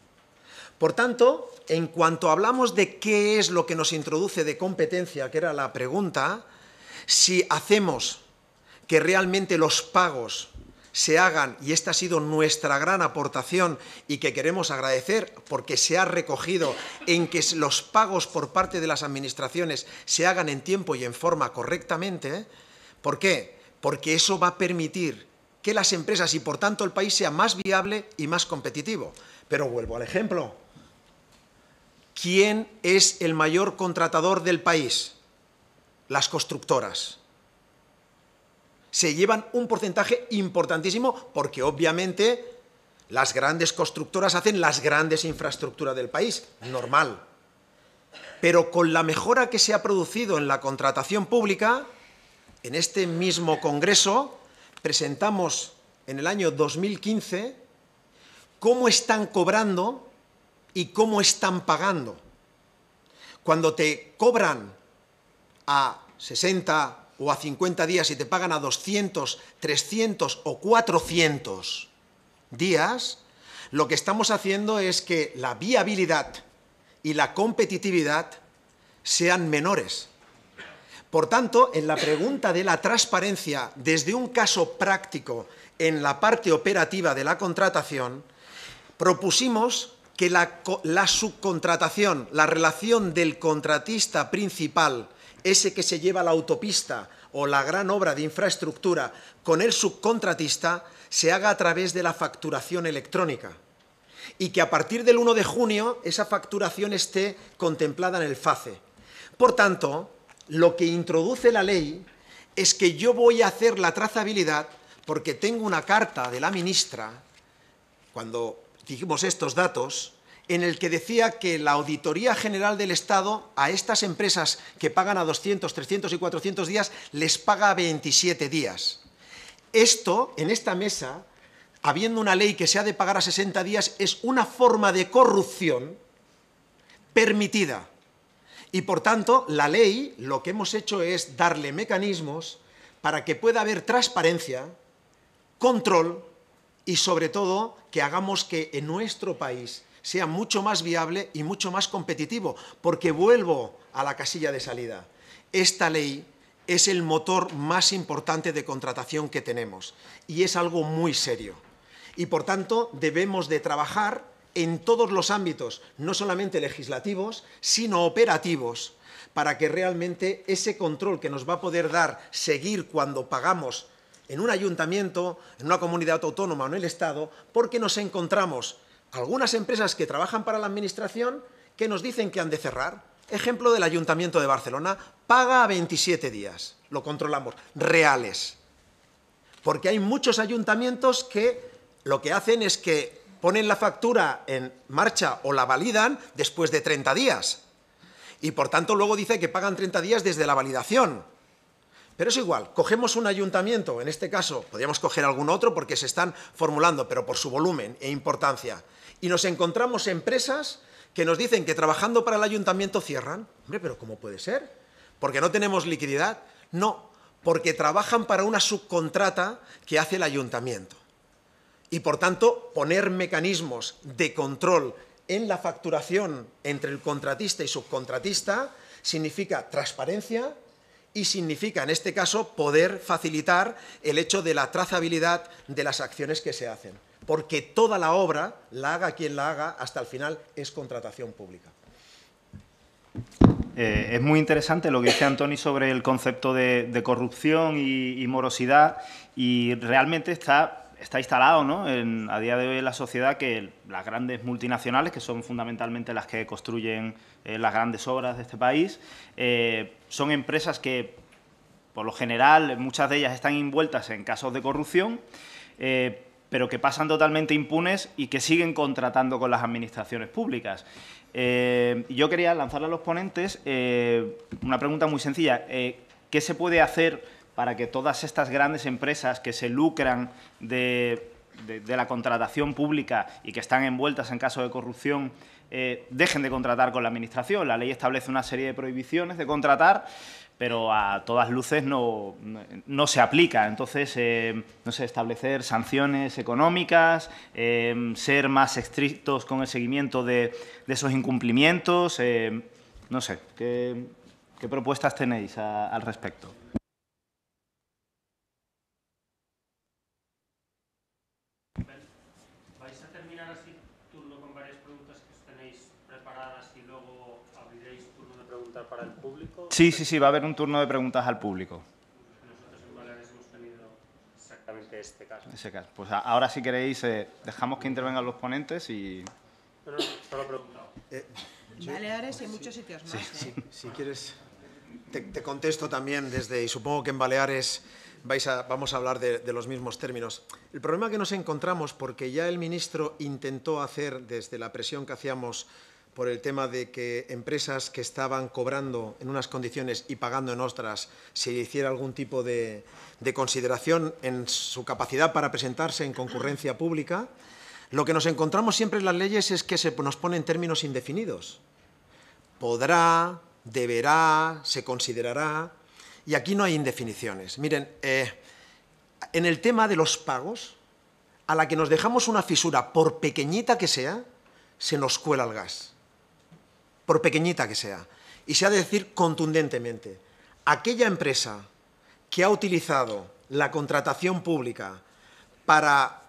Speaker 3: Por tanto, en cuanto hablamos de qué es lo que nos introduce de competencia, que era la pregunta, si hacemos que realmente los pagos se hagan, y esta ha sido nuestra gran aportación y que queremos agradecer porque se ha recogido en que los pagos por parte de las administraciones se hagan en tiempo y en forma correctamente, ¿por qué? porque eso va a permitir que las empresas y por tanto el país sea más viable y más competitivo. Pero vuelvo al ejemplo. ¿Quién es el mayor contratador del país? Las constructoras. Se llevan un porcentaje importantísimo porque obviamente las grandes constructoras hacen las grandes infraestructuras del país, normal. Pero con la mejora que se ha producido en la contratación pública, en este mismo Congreso presentamos en el año 2015 cómo están cobrando y cómo están pagando. Cuando te cobran a 60 o a 50 días y te pagan a 200, 300 o 400 días, lo que estamos haciendo es que la viabilidad y la competitividad sean menores. Por tanto, en la pregunta de la transparencia desde un caso práctico en la parte operativa de la contratación, propusimos que la, subcontratación, la relación del contratista principal, ese que se lleva la autopista o la gran obra de infraestructura con el subcontratista, se haga a través de la facturación electrónica y que a partir del 1 de junio esa facturación esté contemplada en el FACE. Por tanto, lo que introduce la ley es que yo voy a hacer la trazabilidad porque tengo una carta de la ministra, cuando dijimos estos datos, en el que decía que la Auditoría General del Estado a estas empresas que pagan a 200, 300 y 400 días les paga 27 días. Esto, en esta mesa, habiendo una ley que se ha de pagar a 60 días, es una forma de corrupción permitida. Y por tanto, la ley lo que hemos hecho es darle mecanismos para que pueda haber transparencia, control y sobre todo que hagamos que en nuestro país sea mucho más viable y mucho más competitivo, porque vuelvo a la casilla de salida. Esta ley es el motor más importante de contratación que tenemos y es algo muy serio. Y por tanto debemos de trabajar en todos los ámbitos, no solamente legislativos, sino operativos, para que realmente ese control que nos va a poder dar seguir cuando pagamos en un ayuntamiento, en una comunidad autónoma o en el Estado, porque nos encontramos algunas empresas que trabajan para la Administración que nos dicen que han de cerrar. Ejemplo del Ayuntamiento de Barcelona, paga a 27 días, lo controlamos, reales. Porque hay muchos ayuntamientos que lo que hacen es que ponen la factura en marcha o la validan después de 30 días. Y por tanto luego dice que pagan 30 días desde la validación. Pero es igual, cogemos un ayuntamiento, en este caso, podríamos coger algún otro porque se están formulando, pero por su volumen e importancia, y nos encontramos empresas que nos dicen que trabajando para el ayuntamiento cierran. Hombre, pero ¿cómo puede ser? ¿Porque no tenemos liquididad? No, porque trabajan para una subcontrata que hace el ayuntamiento y por tanto poner mecanismos de control en la facturación entre el contratista y subcontratista significa transparencia y significa, en este caso, poder facilitar el hecho de la trazabilidad de las acciones que se hacen, porque toda la obra, la haga quien la haga, hasta el final es contratación pública.
Speaker 1: Eh, es muy interesante lo que dice Antoni sobre el concepto de, corrupción y morosidad y realmente está está instalado ¿no? en, a día de hoy en la sociedad que las grandes multinacionales, que son fundamentalmente las que construyen eh, las grandes obras de este país, eh, son empresas que, por lo general, muchas de ellas están envueltas en casos de corrupción, eh, pero que pasan totalmente impunes y que siguen contratando con las administraciones públicas. yo quería lanzarle a los ponentes una pregunta muy sencilla. ¿Qué se puede hacer para que todas estas grandes empresas que se lucran de, la contratación pública y que están envueltas en casos de corrupción eh, dejen de contratar con la Administración. La ley establece una serie de prohibiciones de contratar, pero a todas luces no, se aplica. Entonces, eh, no sé, establecer sanciones económicas, eh, ser más estrictos con el seguimiento de, esos incumplimientos, no sé, ¿qué, propuestas tenéis al respecto? Sí, sí, sí, va a haber un turno de preguntas al público. Nosotros
Speaker 7: en Baleares hemos tenido exactamente este caso. Ese
Speaker 1: caso. Pues ahora, si queréis, eh, dejamos que intervengan los ponentes y. Pero preguntado. Eh,
Speaker 2: Baleares y en muchos sitios
Speaker 1: más. ¿eh? Sí,
Speaker 3: si quieres, te, contesto también desde. Y supongo que en Baleares. Vais vamos a hablar de, de los mismos términos. El problema que nos encontramos, porque ya el ministro intentó hacer desde la presión que hacíamos por el tema de que empresas que estaban cobrando en unas condiciones y pagando en otras, se hiciera algún tipo de, consideración en su capacidad para presentarse en concurrencia pública. Lo que nos encontramos siempre en las leyes es que se nos pone en términos indefinidos. Podrá, deberá, se considerará. Y aquí no hay indefiniciones. Miren, eh, en el tema de los pagos, a la que nos dejamos una fisura, por pequeñita que sea, se nos cuela el gas por pequeñita que sea. Y se ha de decir contundentemente, aquella empresa que ha utilizado la contratación pública para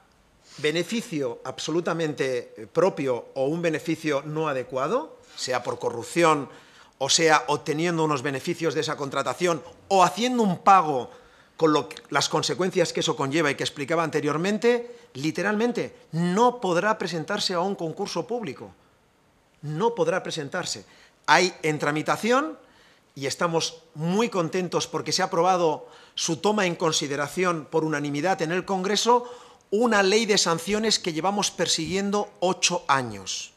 Speaker 3: beneficio absolutamente eh, propio o un beneficio no adecuado, sea por corrupción o sea obteniendo unos beneficios de esa contratación o haciendo un pago con las consecuencias que eso conlleva y que explicaba anteriormente, literalmente no podrá presentarse a un concurso público no podrá presentarse. Hay en tramitación y estamos muy contentos porque se ha aprobado su toma en consideración por unanimidad en el Congreso una ley de sanciones que llevamos persiguiendo ocho años.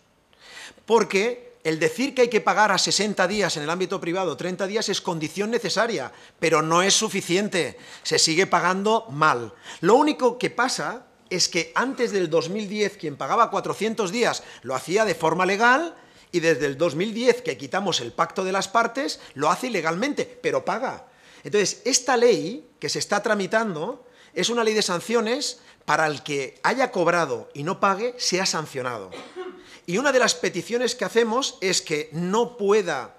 Speaker 3: Porque el decir que hay que pagar a 60 días en el ámbito privado, 30 días, es condición necesaria, pero no es suficiente. Se sigue pagando mal. Lo único que pasa es que antes del 2010 quien pagaba 400 días lo hacía de forma legal y desde el 2010 que quitamos el pacto de las partes lo hace ilegalmente, pero paga. Entonces, esta ley que se está tramitando es una ley de sanciones para el que haya cobrado y no pague, sea sancionado. Y una de las peticiones que hacemos es que no pueda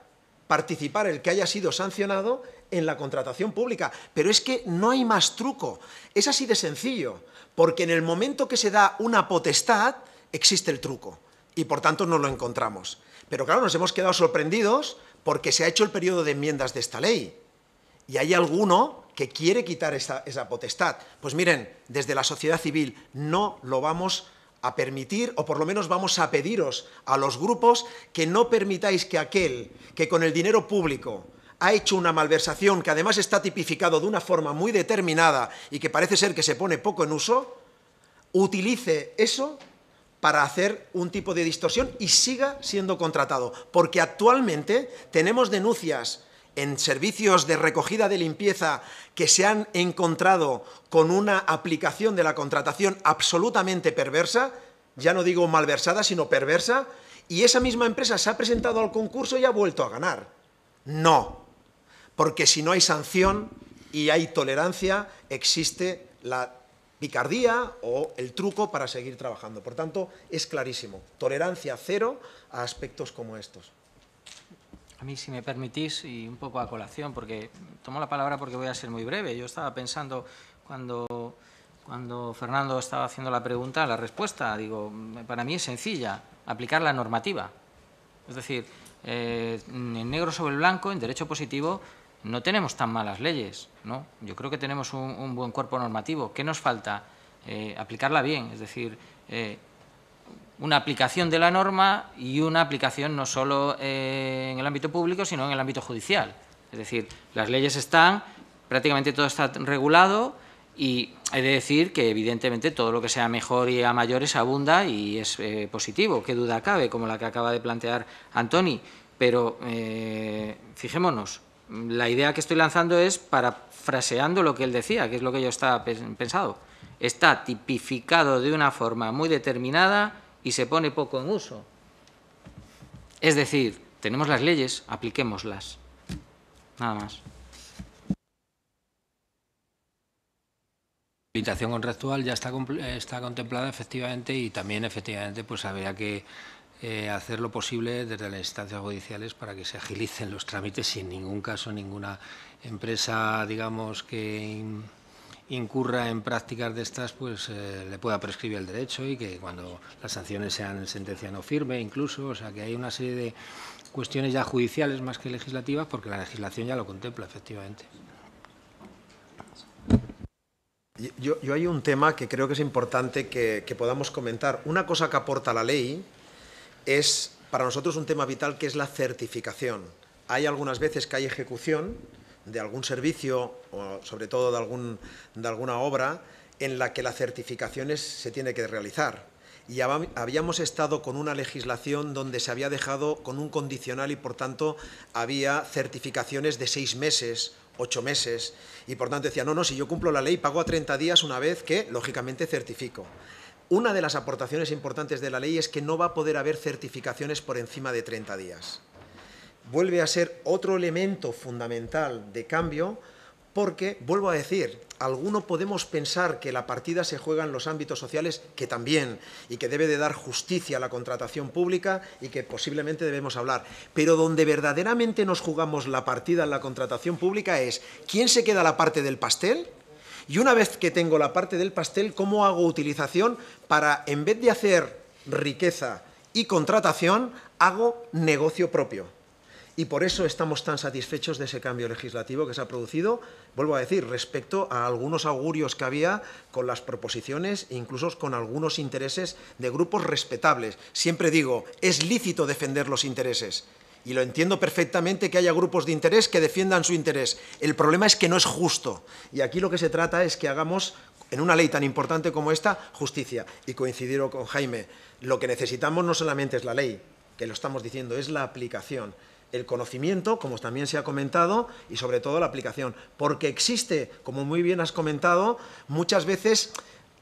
Speaker 3: participar el que haya sido sancionado en la contratación pública. Pero es que no hay más truco. Es así de sencillo porque en el momento que se da una potestad existe el truco y por tanto no lo encontramos. Pero claro, nos hemos quedado sorprendidos porque se ha hecho el periodo de enmiendas de esta ley y hay alguno que quiere quitar esa, potestad. Pues miren, desde la sociedad civil no lo vamos a permitir, o por lo menos vamos a pediros a los grupos que no permitáis que aquel que con el dinero público ha hecho una malversación que además está tipificado de una forma muy determinada y que parece ser que se pone poco en uso, utilice eso para hacer un tipo de distorsión y siga siendo contratado. Porque actualmente tenemos denuncias en servicios de recogida de limpieza que se han encontrado con una aplicación de la contratación absolutamente perversa, ya no digo malversada, sino perversa, y esa misma empresa se ha presentado al concurso y ha vuelto a ganar. No, porque si no hay sanción y hay tolerancia, existe la picardía o el truco para seguir trabajando. Por tanto, es clarísimo, tolerancia cero a aspectos como estos. A mí, si me
Speaker 6: permitís, y un poco a colación, porque tomo la palabra porque voy a ser muy breve. Yo estaba pensando cuando, cuando Fernando estaba haciendo la pregunta, la respuesta, digo, para mí es sencilla, aplicar la normativa. Es decir, eh, en negro sobre blanco, en derecho positivo, no tenemos tan malas leyes, ¿no? Yo creo que tenemos un, buen cuerpo normativo. ¿Qué nos falta? Eh, aplicarla bien, es decir, eh, una aplicación de la norma y una aplicación no solo eh, en el ámbito público, sino en el ámbito judicial. Es decir, las leyes están, prácticamente todo está regulado y he de decir que, evidentemente, todo lo que sea mejor y a mayores abunda y es positivo, qué duda cabe, como la que acaba de plantear Antoni. Pero fijémonos, la idea que estoy lanzando es parafraseando lo que él decía, que es lo que yo estaba pensado. Está tipificado de una forma muy determinada y se pone poco en uso. Es decir, tenemos las leyes, apliquémoslas.
Speaker 4: Nada más. La limitación contractual ya está, eh, contemplada efectivamente y también efectivamente pues habría que eh, hacer lo posible desde las instancias judiciales para que se agilicen los trámites sin en ningún caso ninguna empresa, digamos, que incurra en prácticas de estas, pues eh, le pueda prescribir el derecho y que cuando las sanciones sean en sentencia no firme incluso, o sea que hay una serie de cuestiones ya judiciales más que
Speaker 3: legislativas porque la legislación ya lo contempla efectivamente. Yo, hay un tema que creo que es importante que, podamos comentar. Una cosa que aporta la ley es para nosotros un tema vital que es la certificación. Hay algunas veces que hay ejecución de algún servicio o sobre todo de, de alguna obra en la que la certificación se tiene que realizar y habíamos estado con una legislación donde se había dejado con un condicional y por tanto había certificaciones de seis meses, ocho meses y por tanto decía, no, no, si yo cumplo la ley pago a 30 días una vez que lógicamente certifico. Una de las aportaciones importantes de la ley es que no va a poder haber certificaciones por encima de 30 días. Vuelve a ser otro elemento fundamental de cambio porque, vuelvo a decir, algunos podemos pensar que la partida se juega en los ámbitos sociales, que también, y que debe de dar justicia a la contratación pública y que posiblemente debemos hablar. Pero donde verdaderamente nos jugamos la partida en la contratación pública es quién se queda la parte del pastel y una vez que tengo la parte del pastel, ¿cómo hago utilización para, en vez de hacer riqueza y contratación, hago negocio propio? Y por eso estamos tan satisfechos de ese cambio legislativo que se ha producido, vuelvo a decir, respecto a algunos augurios que había con las proposiciones, incluso con algunos intereses de grupos respetables. Siempre digo, es lícito defender los intereses, y lo entiendo perfectamente que haya grupos de interés que defiendan su interés. El problema es que no es justo. Y aquí lo que se trata es que hagamos, en una ley tan importante como esta, justicia. Y coincidir con Jaime, lo que necesitamos no solamente es la ley, que lo estamos diciendo, es la aplicación el conocimiento, como también se ha comentado, y sobre todo la aplicación. Porque existe, como muy bien has comentado, muchas veces,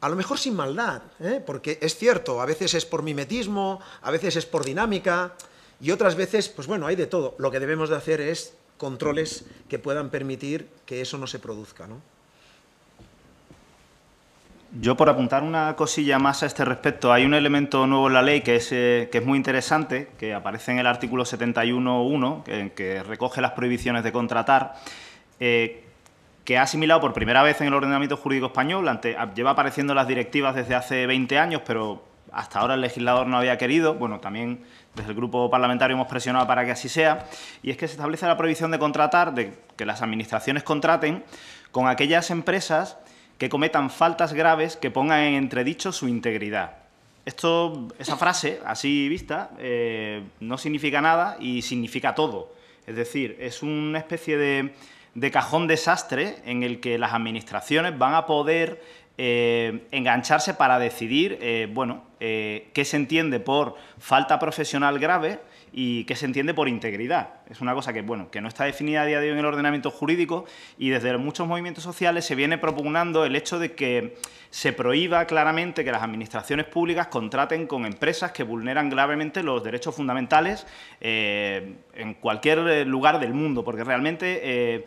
Speaker 3: a lo mejor sin maldad, ¿eh? porque es cierto, a veces es por mimetismo, a veces es por dinámica, y otras veces, pues bueno, hay de todo. Lo que debemos de hacer es controles que puedan permitir que eso no se produzca,
Speaker 1: Yo por apuntar una cosilla más a este respecto, hay un elemento nuevo en la ley que es, eh, es muy interesante, que aparece en el artículo 71.1, que, que recoge las prohibiciones de contratar, eh, que ha asimilado por primera vez en el ordenamiento jurídico español, lleva apareciendo las directivas desde hace 20 años, pero hasta ahora el legislador no había querido, bueno, también desde el grupo parlamentario hemos presionado para que así sea, y es que se establece la prohibición de contratar, de que las administraciones contraten con aquellas empresas que cometan faltas graves que pongan en entredicho su integridad. Esto, esa frase, así vista, eh, no significa nada y significa todo. Es decir, es una especie de, de cajón desastre en el que las administraciones van a poder eh, engancharse para decidir, eh, bueno, eh, qué se entiende por falta profesional grave y qué se entiende por integridad. Es una cosa que, bueno, que no está definida a día de hoy en el ordenamiento jurídico y desde muchos movimientos sociales se viene propugnando el hecho de que se prohíba claramente que las administraciones públicas contraten con empresas que vulneran gravemente los derechos fundamentales eh, en cualquier eh, lugar del mundo, porque realmente eh,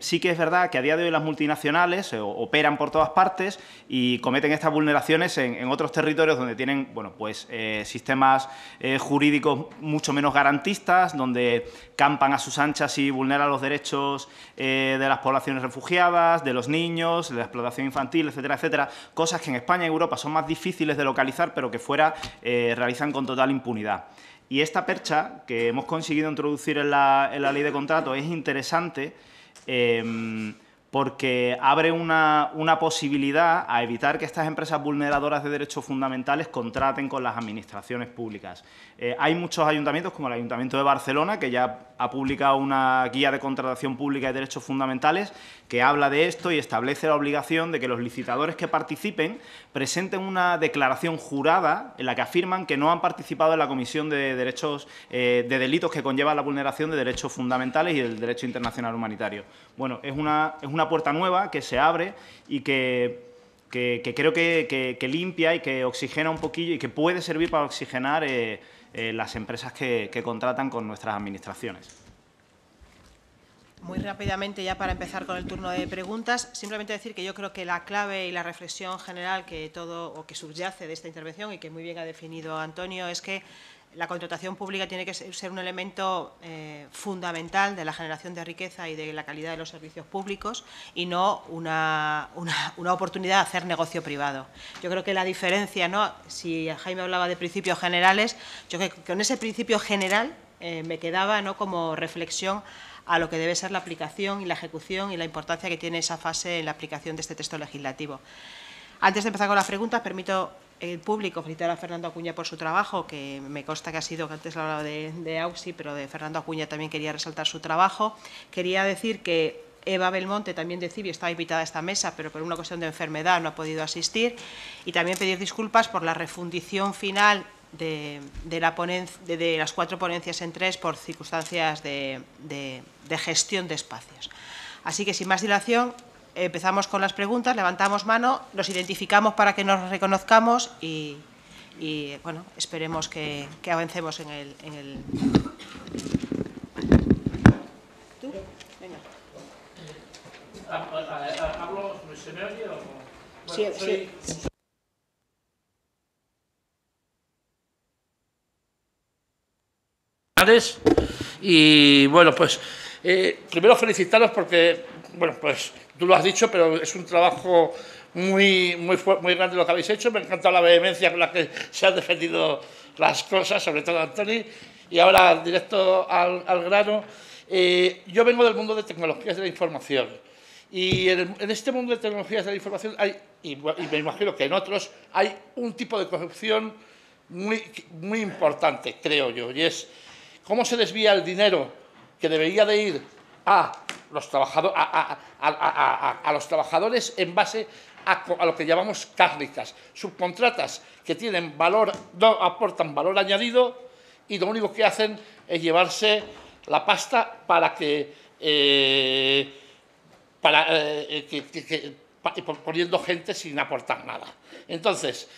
Speaker 1: sí que es verdad que a día de hoy las multinacionales operan por todas partes y cometen estas vulneraciones en, en otros territorios donde tienen bueno, pues, sistemas jurídicos mucho menos garantistas, donde campan a sus anchas y vulneran los derechos eh, de las poblaciones refugiadas, de los niños, de la explotación infantil, etcétera, etcétera, cosas que en España y Europa son más difíciles de localizar, pero que fuera eh, realizan con total impunidad. Y esta percha que hemos conseguido introducir en la, ley de contrato es interesante. Em, porque abre una, posibilidad a evitar que estas empresas vulneradoras de derechos fundamentales contraten con las administraciones públicas. Eh, hay muchos ayuntamientos, como el Ayuntamiento de Barcelona, que ya ha publicado una guía de contratación pública de derechos fundamentales que habla de esto y establece la obligación de que los licitadores que participen presenten una declaración jurada en la que afirman que no han participado en la comisión de derechos eh, de delitos que conlleva la vulneración de derechos fundamentales y del derecho internacional humanitario. Bueno, es una, es una puerta nueva que se abre y que, que, creo que, limpia y que oxigena un poquillo y que puede servir para oxigenar eh, eh, las empresas que contratan con nuestras administraciones.
Speaker 2: Muy rápidamente, ya para empezar con el turno de preguntas, simplemente decir que yo creo que la clave y la reflexión general que todo o que subyace de esta intervención y que muy bien ha definido Antonio es que la contratación pública tiene que ser un elemento eh, fundamental de la generación de riqueza y de la calidad de los servicios públicos y no una, oportunidad de hacer negocio privado. Yo creo que la diferencia, ¿no? si Jaime hablaba de principios generales, yo creo que con ese principio general eh, me quedaba ¿no? como reflexión a lo que debe ser la aplicación y la ejecución y la importancia que tiene esa fase en la aplicación de este texto legislativo. Antes de empezar con las preguntas, permito el público, felicitar a Fernando Acuña por su trabajo, que me consta que ha sido, antes la de, de Auxi, pero de Fernando Acuña también quería resaltar su trabajo. Quería decir que Eva Belmonte, también de CIBI, estaba invitada a esta mesa, pero por una cuestión de enfermedad no ha podido asistir. Y también pedir disculpas por la refundición final de las cuatro ponencias en tres por circunstancias de, gestión de espacios. Así que, sin más dilación, empezamos con las preguntas, levantamos mano, los identificamos para que nos reconozcamos y, bueno, esperemos que, avancemos en el, en el... ¿Tú? Venga.
Speaker 8: ¿Hablo, se me oye sí, Y bueno, pues eh, primero felicitaros porque bueno, pues tú lo has dicho, pero es un trabajo muy, muy, muy grande lo que habéis hecho. Me encanta la vehemencia con la que se han defendido las cosas, sobre todo Antoni. Y ahora, directo al, grano, eh, yo vengo del mundo de tecnologías de la información. Y en, este mundo de tecnologías de la información hay, y, y, me imagino que en otros, hay un tipo de corrupción muy, muy importante, creo yo, y es cómo se desvía el dinero que debería de ir a los, trabajadores, a, los trabajadores en base a, lo que llamamos cárnicas, subcontratas que tienen valor, no aportan valor añadido y lo único que hacen es llevarse la pasta para que, eh, para, eh, poniendo gente sin aportar nada. Entonces,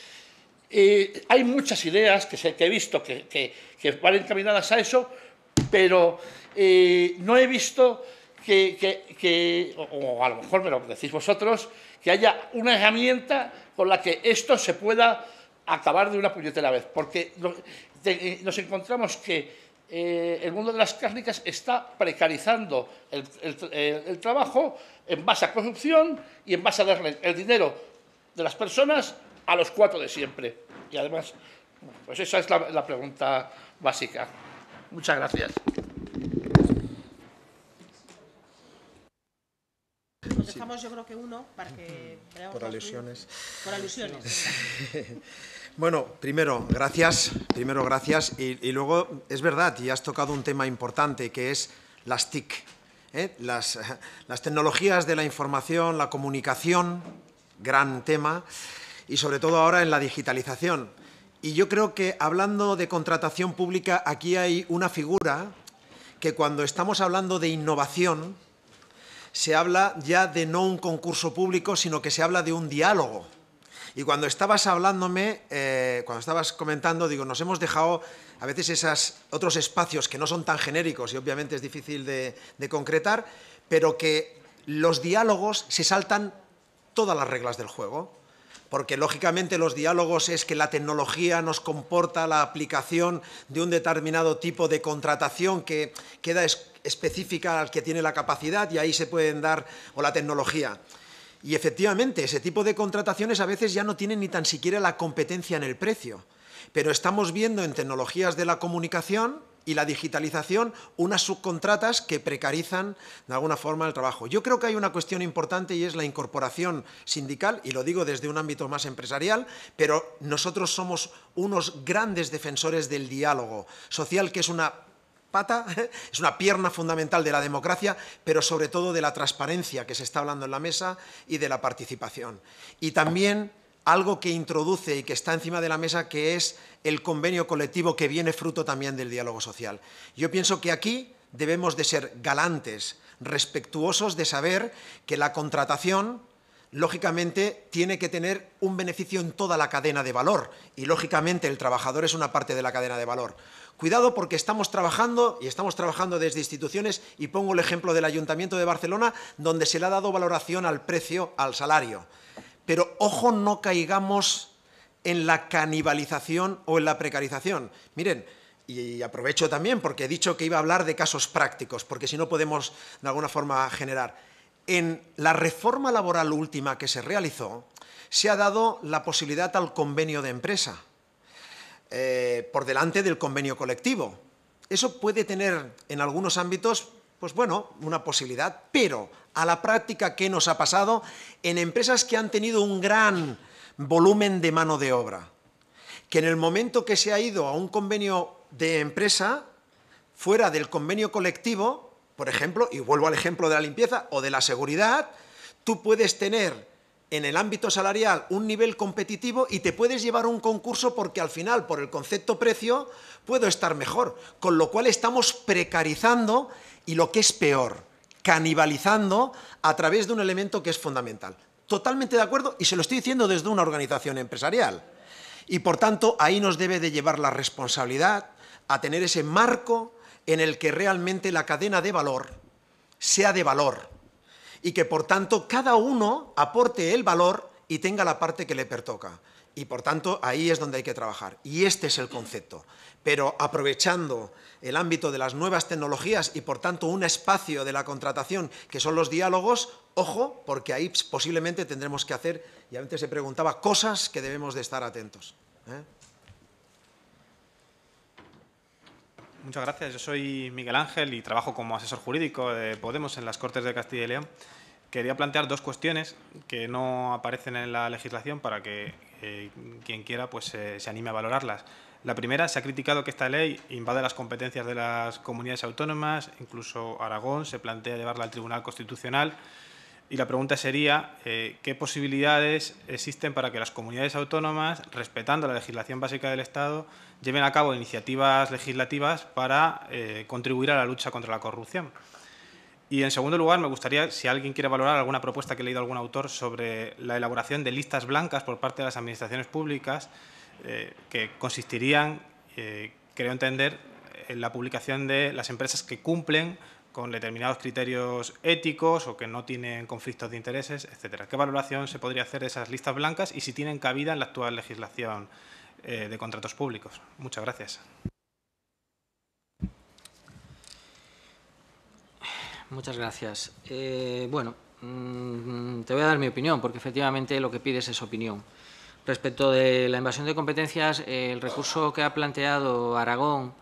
Speaker 8: eh, hay muchas ideas que, he visto que, van encaminadas a eso, pero eh, no he visto que, o, a lo mejor me lo decís vosotros, que haya una herramienta con la que esto se pueda acabar de una puñetera vez, porque eh, nos encontramos que eh, el mundo de las cárnicas está precarizando el, trabajo en base a corrupción y en base a darle el dinero de las personas a los cuatro de siempre. Y además, pues esa es la pregunta básica. Muchas gracias.
Speaker 2: yo creo que uno para que... Por alusiones.
Speaker 3: Bueno, primero, gracias, primero gracias y, luego es verdad, y has tocado un tema importante que es las TIC, ¿eh? las tecnologías de la información, la comunicación, gran tema, y sobre todo ahora en la digitalización. Y yo creo que hablando de contratación pública, aquí hay una figura que cuando estamos hablando de innovación, se habla ya de no un concurso público, sino que se habla de un diálogo. Y cuando estabas hablándome, eh, cuando estabas comentando, digo, nos hemos dejado a veces esos otros espacios que no son tan genéricos y obviamente es difícil de concretar, pero que los diálogos se saltan todas las reglas del juego porque lógicamente los diálogos es que la tecnología nos comporta la aplicación de un determinado tipo de contratación que queda específica al que tiene la capacidad y ahí se pueden dar, o la tecnología. Y efectivamente, ese tipo de contrataciones a veces ya no tienen ni tan siquiera la competencia en el precio. Pero estamos viendo en tecnologías de la comunicación y la digitalización unas subcontratas que precarizan de alguna forma el trabajo. Yo creo que hay una cuestión importante y es la incorporación sindical, y lo digo desde un ámbito más empresarial, pero nosotros somos unos grandes defensores del diálogo social, que es una pata, es una pierna fundamental de la democracia, pero sobre todo de la transparencia que se está hablando en la mesa y de la participación. Y también algo que introduce y que está encima de la mesa, que es el convenio colectivo que viene fruto también del diálogo social. Yo pienso que aquí debemos de ser galantes, respetuosos de saber que la contratación, lógicamente, tiene que tener un beneficio en toda la cadena de valor y, lógicamente, el trabajador es una parte de la cadena de valor. Cuidado porque estamos trabajando y estamos trabajando desde instituciones y pongo el ejemplo del Ayuntamiento de Barcelona donde se le ha dado valoración al precio, al salario. Pero ojo, no caigamos en la canibalización o en la precarización. Miren, y aprovecho también porque he dicho que iba a hablar de casos prácticos, porque si no podemos de alguna forma generar. En la reforma laboral última que se realizó, se ha dado la posibilidad al convenio de empresa, eh, por delante del convenio colectivo. Eso puede tener en algunos ámbitos pues bueno, una posibilidad, pero a la práctica, ¿qué nos ha pasado? En empresas que han tenido un gran volumen de mano de obra, que en el momento que se ha ido a un convenio de empresa, fuera del convenio colectivo, por ejemplo, y vuelvo al ejemplo de la limpieza o de la seguridad, tú puedes tener en el ámbito salarial un nivel competitivo y te puedes llevar un concurso porque al final, por el concepto precio, puedo estar mejor, con lo cual estamos precarizando y lo que es peor, canibalizando a través de un elemento que es fundamental. Totalmente de acuerdo y se lo estoy diciendo desde una organización empresarial. Y por tanto, ahí nos debe de llevar la responsabilidad a tener ese marco en el que realmente la cadena de valor sea de valor y que por tanto cada uno aporte el valor y tenga la parte que le pertoca. Y por tanto, ahí es donde hay que trabajar. Y este es el concepto. Pero aprovechando el ámbito de las nuevas tecnologías y por tanto un espacio de la contratación que son los diálogos, ojo, porque ahí posiblemente tendremos que hacer, y antes se preguntaba, cosas que debemos de estar atentos. ¿eh?
Speaker 9: Muchas gracias. Yo soy Miguel Ángel y trabajo como asesor jurídico de Podemos en las Cortes de Castilla y León. Quería plantear dos cuestiones que no aparecen en la legislación para que eh, quien quiera pues, eh, se anime a valorarlas. La primera, se ha criticado que esta ley invade las competencias de las comunidades autónomas, incluso Aragón se plantea llevarla al Tribunal Constitucional. Y la pregunta sería, eh, ¿qué posibilidades existen para que las comunidades autónomas, respetando la legislación básica del Estado, lleven a cabo iniciativas legislativas para eh, contribuir a la lucha contra la corrupción? Y, en segundo lugar, me gustaría, si alguien quiere valorar alguna propuesta que ha leído algún autor sobre la elaboración de listas blancas por parte de las administraciones públicas, eh, que consistirían, eh, creo entender, en la publicación de las empresas que cumplen con determinados criterios éticos o que no tienen conflictos de intereses, etcétera. ¿Qué valoración se podría hacer de esas listas blancas y si tienen cabida en la actual legislación eh, de contratos públicos? Muchas gracias.
Speaker 6: Muchas gracias. bueno, mm, te voy a dar mi opinión, porque efectivamente lo que pides es opinión. Respecto de la invasión de competencias, el recurso que ha planteado Aragón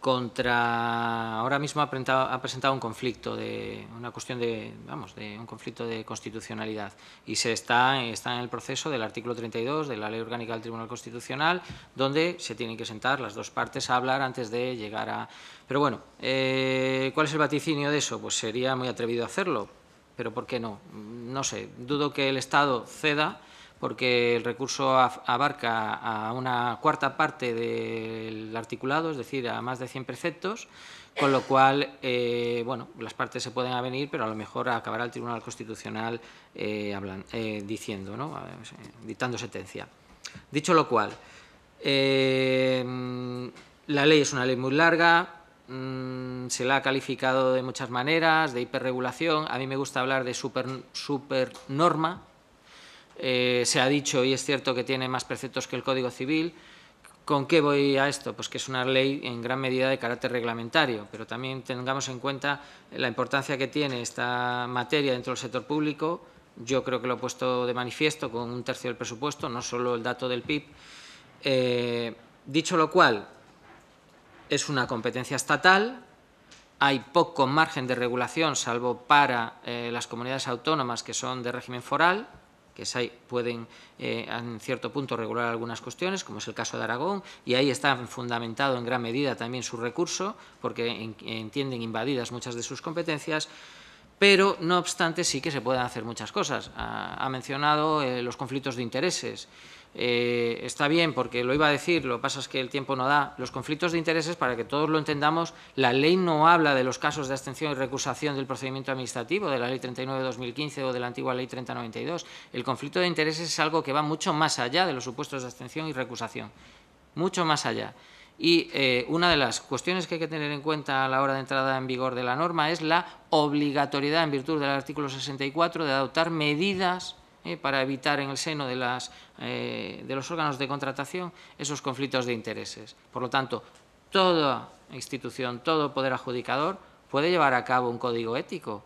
Speaker 6: contra ahora mismo ha presentado, un conflicto de una cuestión de vamos de un conflicto de constitucionalidad y se está está en el proceso del artículo 32 de la ley orgánica del Tribunal Constitucional donde se tienen que sentar las dos partes a hablar antes de llegar a pero bueno eh, cuál es el vaticinio de eso pues sería muy atrevido hacerlo pero por qué no no sé dudo que el Estado ceda porque el recurso abarca a una cuarta parte del articulado, es decir, a más de 100 preceptos, con lo cual, eh, bueno, las partes se pueden avenir, pero a lo mejor acabará el Tribunal Constitucional eh, eh, diciendo, ¿no? dictando sentencia. Dicho lo cual, la ley es una ley muy larga, mm, se la ha calificado de muchas maneras, de hiperregulación, a mí me gusta hablar de super, supernorma, eh, se ha dicho y es cierto que tiene más preceptos que el Código Civil. ¿Con qué voy a esto? Pues que es una ley en gran medida de carácter reglamentario, pero también tengamos en cuenta la importancia que tiene esta materia dentro del sector público. Yo creo que lo he puesto de manifiesto con un tercio del presupuesto, no solo el dato del PIB. Eh, dicho lo cual, es una competencia estatal, hay poco margen de regulación, salvo para eh, las comunidades autónomas que son de régimen foral, que pueden eh, en cierto punto regular algunas cuestiones, como es el caso de Aragón, y ahí está fundamentado en gran medida también su recurso, porque entienden invadidas muchas de sus competencias, pero no obstante sí que se pueden hacer muchas cosas. Ah, ha, mencionado eh, los conflictos de intereses. Eh, está bien porque lo iba a decir, lo que pasa es que el tiempo no da. Los conflictos de intereses, para que todos lo entendamos, la ley no habla de los casos de abstención y recusación del procedimiento administrativo, de la ley 39 2015 o de la antigua ley 3092. El conflicto de intereses es algo que va mucho más allá de los supuestos de abstención y recusación, mucho más allá. Y eh, una de las cuestiones que hay que tener en cuenta a la hora de entrada en vigor de la norma es la obligatoriedad, en virtud del artículo 64, de adoptar medidas eh, para evitar en el seno eh, de, los órganos de contratación esos conflictos de intereses. Por lo tanto, toda institución, todo poder adjudicador puede llevar a cabo un código ético.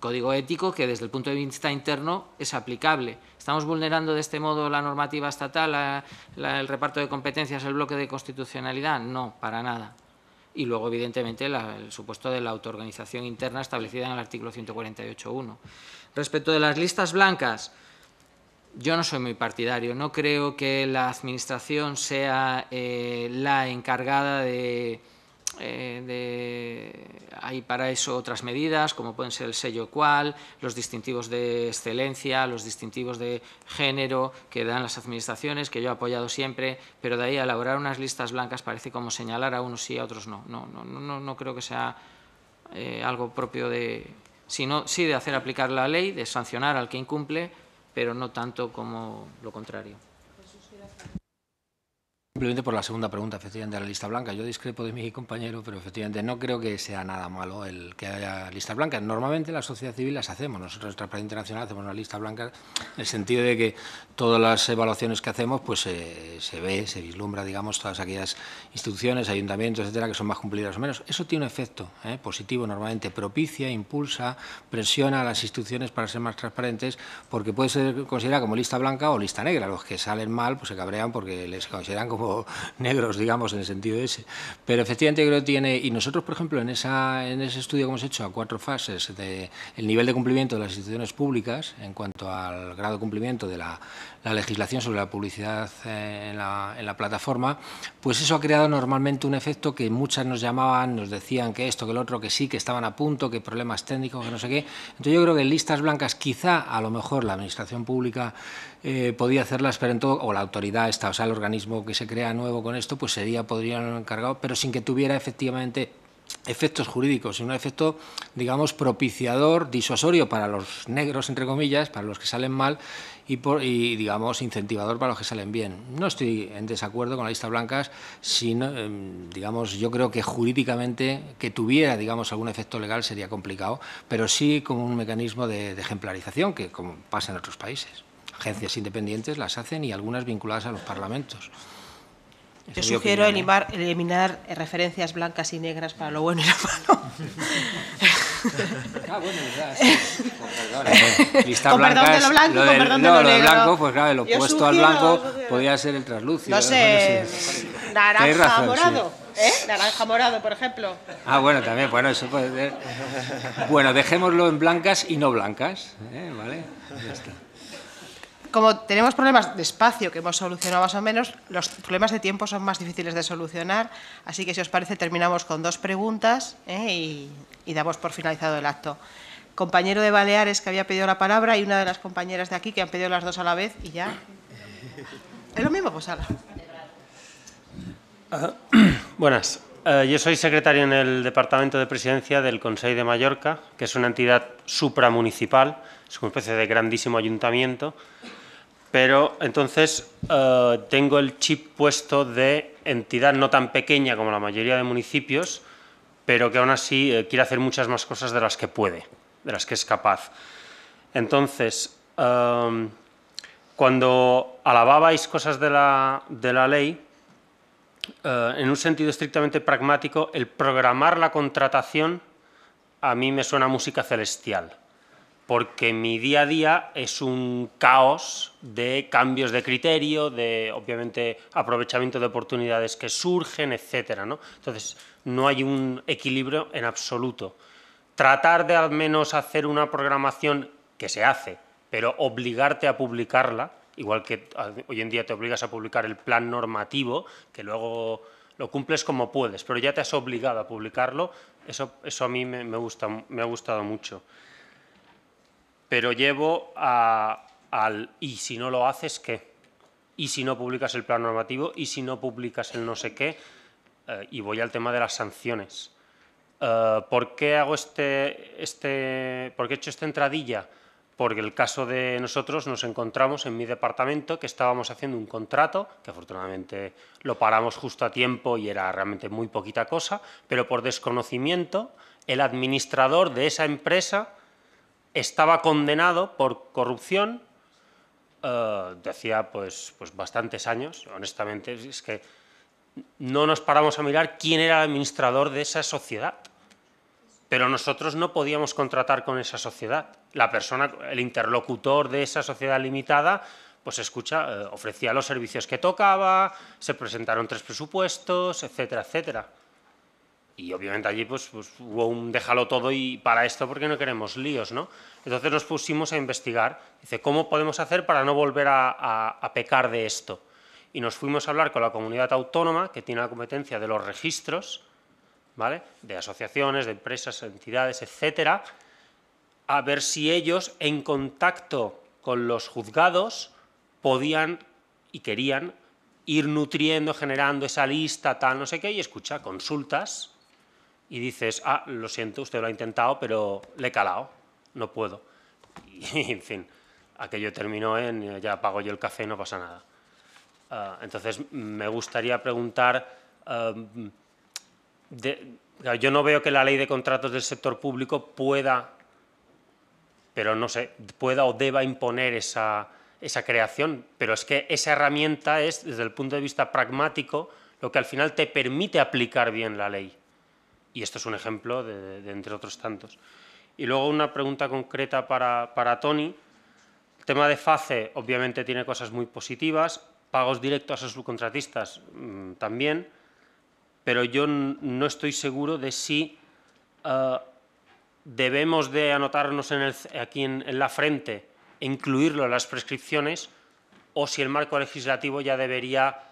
Speaker 6: Código ético que desde el punto de vista interno es aplicable. ¿Estamos vulnerando de este modo la normativa estatal, el reparto de competencias, el bloque de constitucionalidad? No, para nada y luego, evidentemente, el supuesto de la autoorganización interna establecida en el artículo 148.1. Respecto de las listas blancas, yo no soy muy partidario, no creo que la Administración sea eh, la encargada eh, de, Hay para eso otras medidas, como pueden ser el sello cual, los distintivos de excelencia, los distintivos de género que dan las Administraciones, que yo he apoyado siempre, pero de ahí a elaborar unas listas blancas parece como señalar a unos sí y a otros no. No, no, no, no creo que sea eh, algo propio de, sino sí de hacer aplicar la ley, de sancionar al que incumple, pero no tanto como lo contrario.
Speaker 4: Simplemente por la segunda pregunta, efectivamente, de la lista blanca. Yo discrepo de mi compañero, pero efectivamente no creo que sea nada malo el que haya lista blanca Normalmente la sociedad civil las hacemos. Nosotros, en Transparencia Internacional, hacemos una lista blanca en el sentido de que todas las evaluaciones que hacemos pues eh, se ve, se vislumbra, digamos, todas aquellas instituciones, ayuntamientos, etcétera, que son más cumplidas o menos. Eso tiene un efecto eh, positivo normalmente. Propicia, impulsa, presiona a las instituciones para ser más transparentes porque puede ser considerada como lista blanca o lista negra. Los que salen mal pues se cabrean porque les consideran como negros, digamos, en el sentido ese. Pero efectivamente creo que tiene, y nosotros, por ejemplo, en, esa, en ese estudio que hemos hecho a cuatro fases de el nivel de cumplimiento de las instituciones públicas en cuanto al grado de cumplimiento de la, legislación sobre la publicidad eh, en la, plataforma, pues eso ha creado normalmente un efecto que muchas nos llamaban, nos decían que esto, que el otro, que sí, que estaban a punto, que problemas técnicos, que no sé qué. Entonces yo creo que en listas blancas quizá a lo mejor la administración pública eh, podía hacerlas, pero en todo, o la autoridad esta, o sea, el organismo que se crea nuevo con esto, pues sería, podrían encargado, pero sin que tuviera efectivamente efectos jurídicos, sino un efecto, digamos, propiciador, disuasorio para los negros, entre comillas, para los que salen mal y, por, y digamos, incentivador para los que salen bien. No estoy en desacuerdo con la lista blanca, sino, eh, digamos, yo creo que jurídicamente que tuviera, digamos, algún efecto legal sería complicado, pero sí como un mecanismo de, de ejemplarización, que como pasa en otros países agencias independientes las hacen y algunas vinculadas a los parlamentos. Yo sugiero ¿eh?
Speaker 2: eliminar, eh, referencias blancas y negras para lo bueno y lo malo.
Speaker 6: ah, bueno, ya, sí. Con ¿eh? perdón, de lo blanco, con perdón de no, lo,
Speaker 4: blanco, pues claro, el opuesto al blanco podría ser el traslúcido. No sé,
Speaker 2: naranja morado. ¿Eh? Naranja morado, por ejemplo.
Speaker 4: Ah, bueno, también, bueno, eso puede ser. Bueno, dejémoslo en blancas y no blancas, ¿eh? ¿vale? Ya está
Speaker 2: como tenemos problemas de espacio que hemos solucionado más o menos, los problemas de tiempo son más difíciles de solucionar, así que si os parece terminamos con dos preguntas ¿eh? y, damos por finalizado el acto compañero de Baleares que había pedido la palabra y una de las compañeras de aquí que han pedido las dos a la vez y ya. ¿Es lo mismo? Pues ala.
Speaker 7: Ah, buenas. Eh, yo soy secretario en el Departamento de Presidencia del Consejo de Mallorca, que es una entidad supramunicipal, es una especie de grandísimo ayuntamiento, pero entonces eh, tengo el chip puesto de entidad no tan pequeña como la mayoría de municipios, pero que aún así eh, quiere hacer muchas más cosas de las que puede, de las que es capaz. Entonces, em, cuando alababais cosas de la, ley, eh, en un sentido estrictamente pragmático, el programar la contratación a mí me suena música celestial porque mi día a día es un caos de cambios de criterio, de obviamente aprovechamiento de oportunidades que surgen, etcétera, Entonces, no hay un equilibrio en absoluto. Tratar de al menos hacer una programación que se hace, pero obligarte a publicarla, igual que hoy en día te obligas a publicar el plan normativo, que luego lo cumples como puedes, pero ya te has obligado a publicarlo, eso, eso a mí me, me gusta, me ha gustado mucho pero llevo al y si no lo haces, ¿qué? Y si no publicas el plan normativo, y si no publicas el no sé qué, eh, y voy al tema de las sanciones. Eh, ¿Por qué hago este, este, por qué he hecho esta entradilla? Porque el caso de nosotros nos encontramos en mi departamento que estábamos haciendo un contrato, que afortunadamente lo paramos justo a tiempo y era realmente muy poquita cosa, pero por desconocimiento el administrador de esa empresa estaba condenado por corrupción, eh, decía pues, pues bastantes años, honestamente, es que no nos paramos a mirar quién era el administrador de esa sociedad. Pero nosotros no podíamos contratar con esa sociedad. La persona, el interlocutor de esa sociedad limitada, pues escucha, eh, ofrecía los servicios que tocaba, se presentaron tres presupuestos, etcétera, etcétera. Y obviamente allí pues, pues, hubo un déjalo todo y para esto porque no queremos líos, ¿no? Entonces nos pusimos a investigar, dice, ¿cómo podemos hacer para no volver a, pecar de esto? Y nos fuimos a hablar con la comunidad autónoma que tiene la competencia de los registros, ¿vale? De asociaciones, de empresas, entidades, etcétera, a ver si ellos en contacto con los juzgados podían y querían ir nutriendo, generando esa lista, tal, no sé qué, y escucha, consultas y dices, ah, lo siento, usted lo ha intentado, pero le he calado, no puedo. Y, en fin, aquello terminó en eh, ya pago yo el café, no pasa nada. Ah, entonces, me gustaría preguntar, yo no veo que la ley de contratos del sector público pueda, pero no sé, pueda o deba imponer esa creación, pero es que esa herramienta es, desde el punto de vista pragmático, lo que al final te permite aplicar bien la ley. Y esto es un ejemplo de, entre otros tantos. Y luego una pregunta concreta para, Tony. El tema de FACE obviamente tiene cosas muy positivas, pagos directos a sus subcontratistas mm, también, pero yo no estoy seguro de si eh, debemos de anotarnos aquí en, en, la frente e incluirlo en las prescripciones o si el marco legislativo ya debería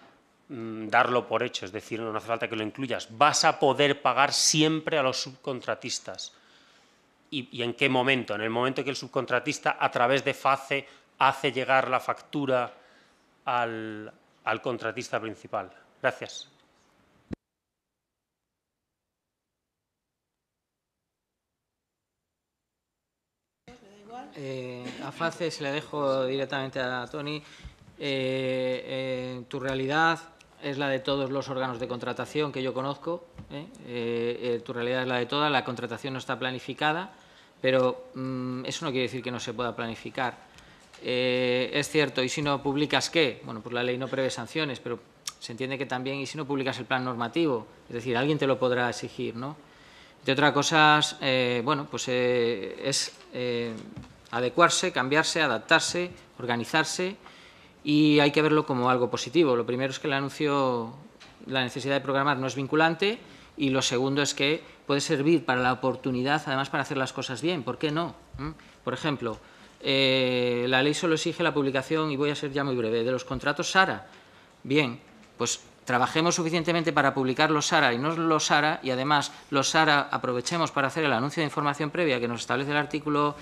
Speaker 7: Mm, darlo por hecho, es decir, no hace falta que lo incluyas. Vas a poder pagar siempre a los subcontratistas. ¿Y, en qué momento? En el momento que el subcontratista, a través de FACE, hace llegar la factura al, contratista principal.
Speaker 6: Gracias. Eh, a a se le dejo directamente a Tony. Eh, eh, tu realidad es la de todos los órganos de contratación que yo conozco. ¿eh? Eh, eh, tu realidad es la de toda la contratación no está planificada, pero mm, eso no quiere decir que no se pueda planificar. es cierto, ¿y si no publicas qué? Bueno, pues la ley no prevé sanciones, pero se entiende que también, ¿y si no publicas el plan normativo? Es decir, alguien te lo podrá exigir, ¿no? De otras cosas, bueno, pues es adecuarse, cambiarse, adaptarse, organizarse y hay que verlo como algo positivo. Lo primero es que el anuncio, la necesidad de programar no es vinculante y lo segundo es que puede servir para la oportunidad, además para hacer las cosas bien. ¿Por qué no? ¿Mm? Por ejemplo, eh, la ley solo exige la publicación, y voy a ser ya muy breve, de los contratos SARA. Bien, pues trabajemos suficientemente para publicar los SARA y no los SARA, y además los SARA aprovechemos para hacer el anuncio de información previa que nos establece el artículo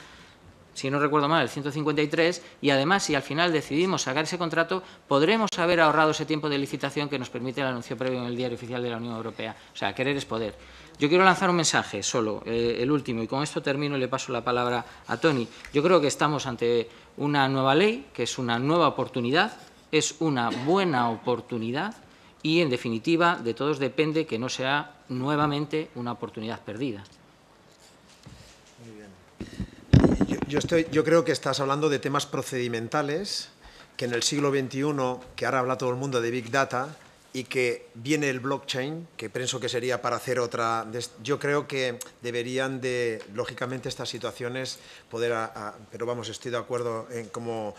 Speaker 6: si no recuerdo mal, el 153, y además si al final decidimos sacar ese contrato, podremos haber ahorrado ese tiempo de licitación que nos permite el anuncio previo en el Diario Oficial de la Unión Europea. O sea, querer es poder. Yo quiero lanzar un mensaje solo, eh, el último, y con esto termino y le paso la palabra a Tony. Yo creo que estamos ante una nueva ley, que es una nueva oportunidad, es una buena oportunidad y, en definitiva, de todos depende que no sea nuevamente una oportunidad perdida.
Speaker 3: Yo, estoy, yo creo que estás hablando de temas procedimentales que en el siglo XXI, que ahora habla todo el mundo de Big Data, y que viene el blockchain, que pienso que sería para hacer otra... Yo creo que deberían de, lógicamente, estas situaciones poder... pero vamos, estoy de acuerdo en cómo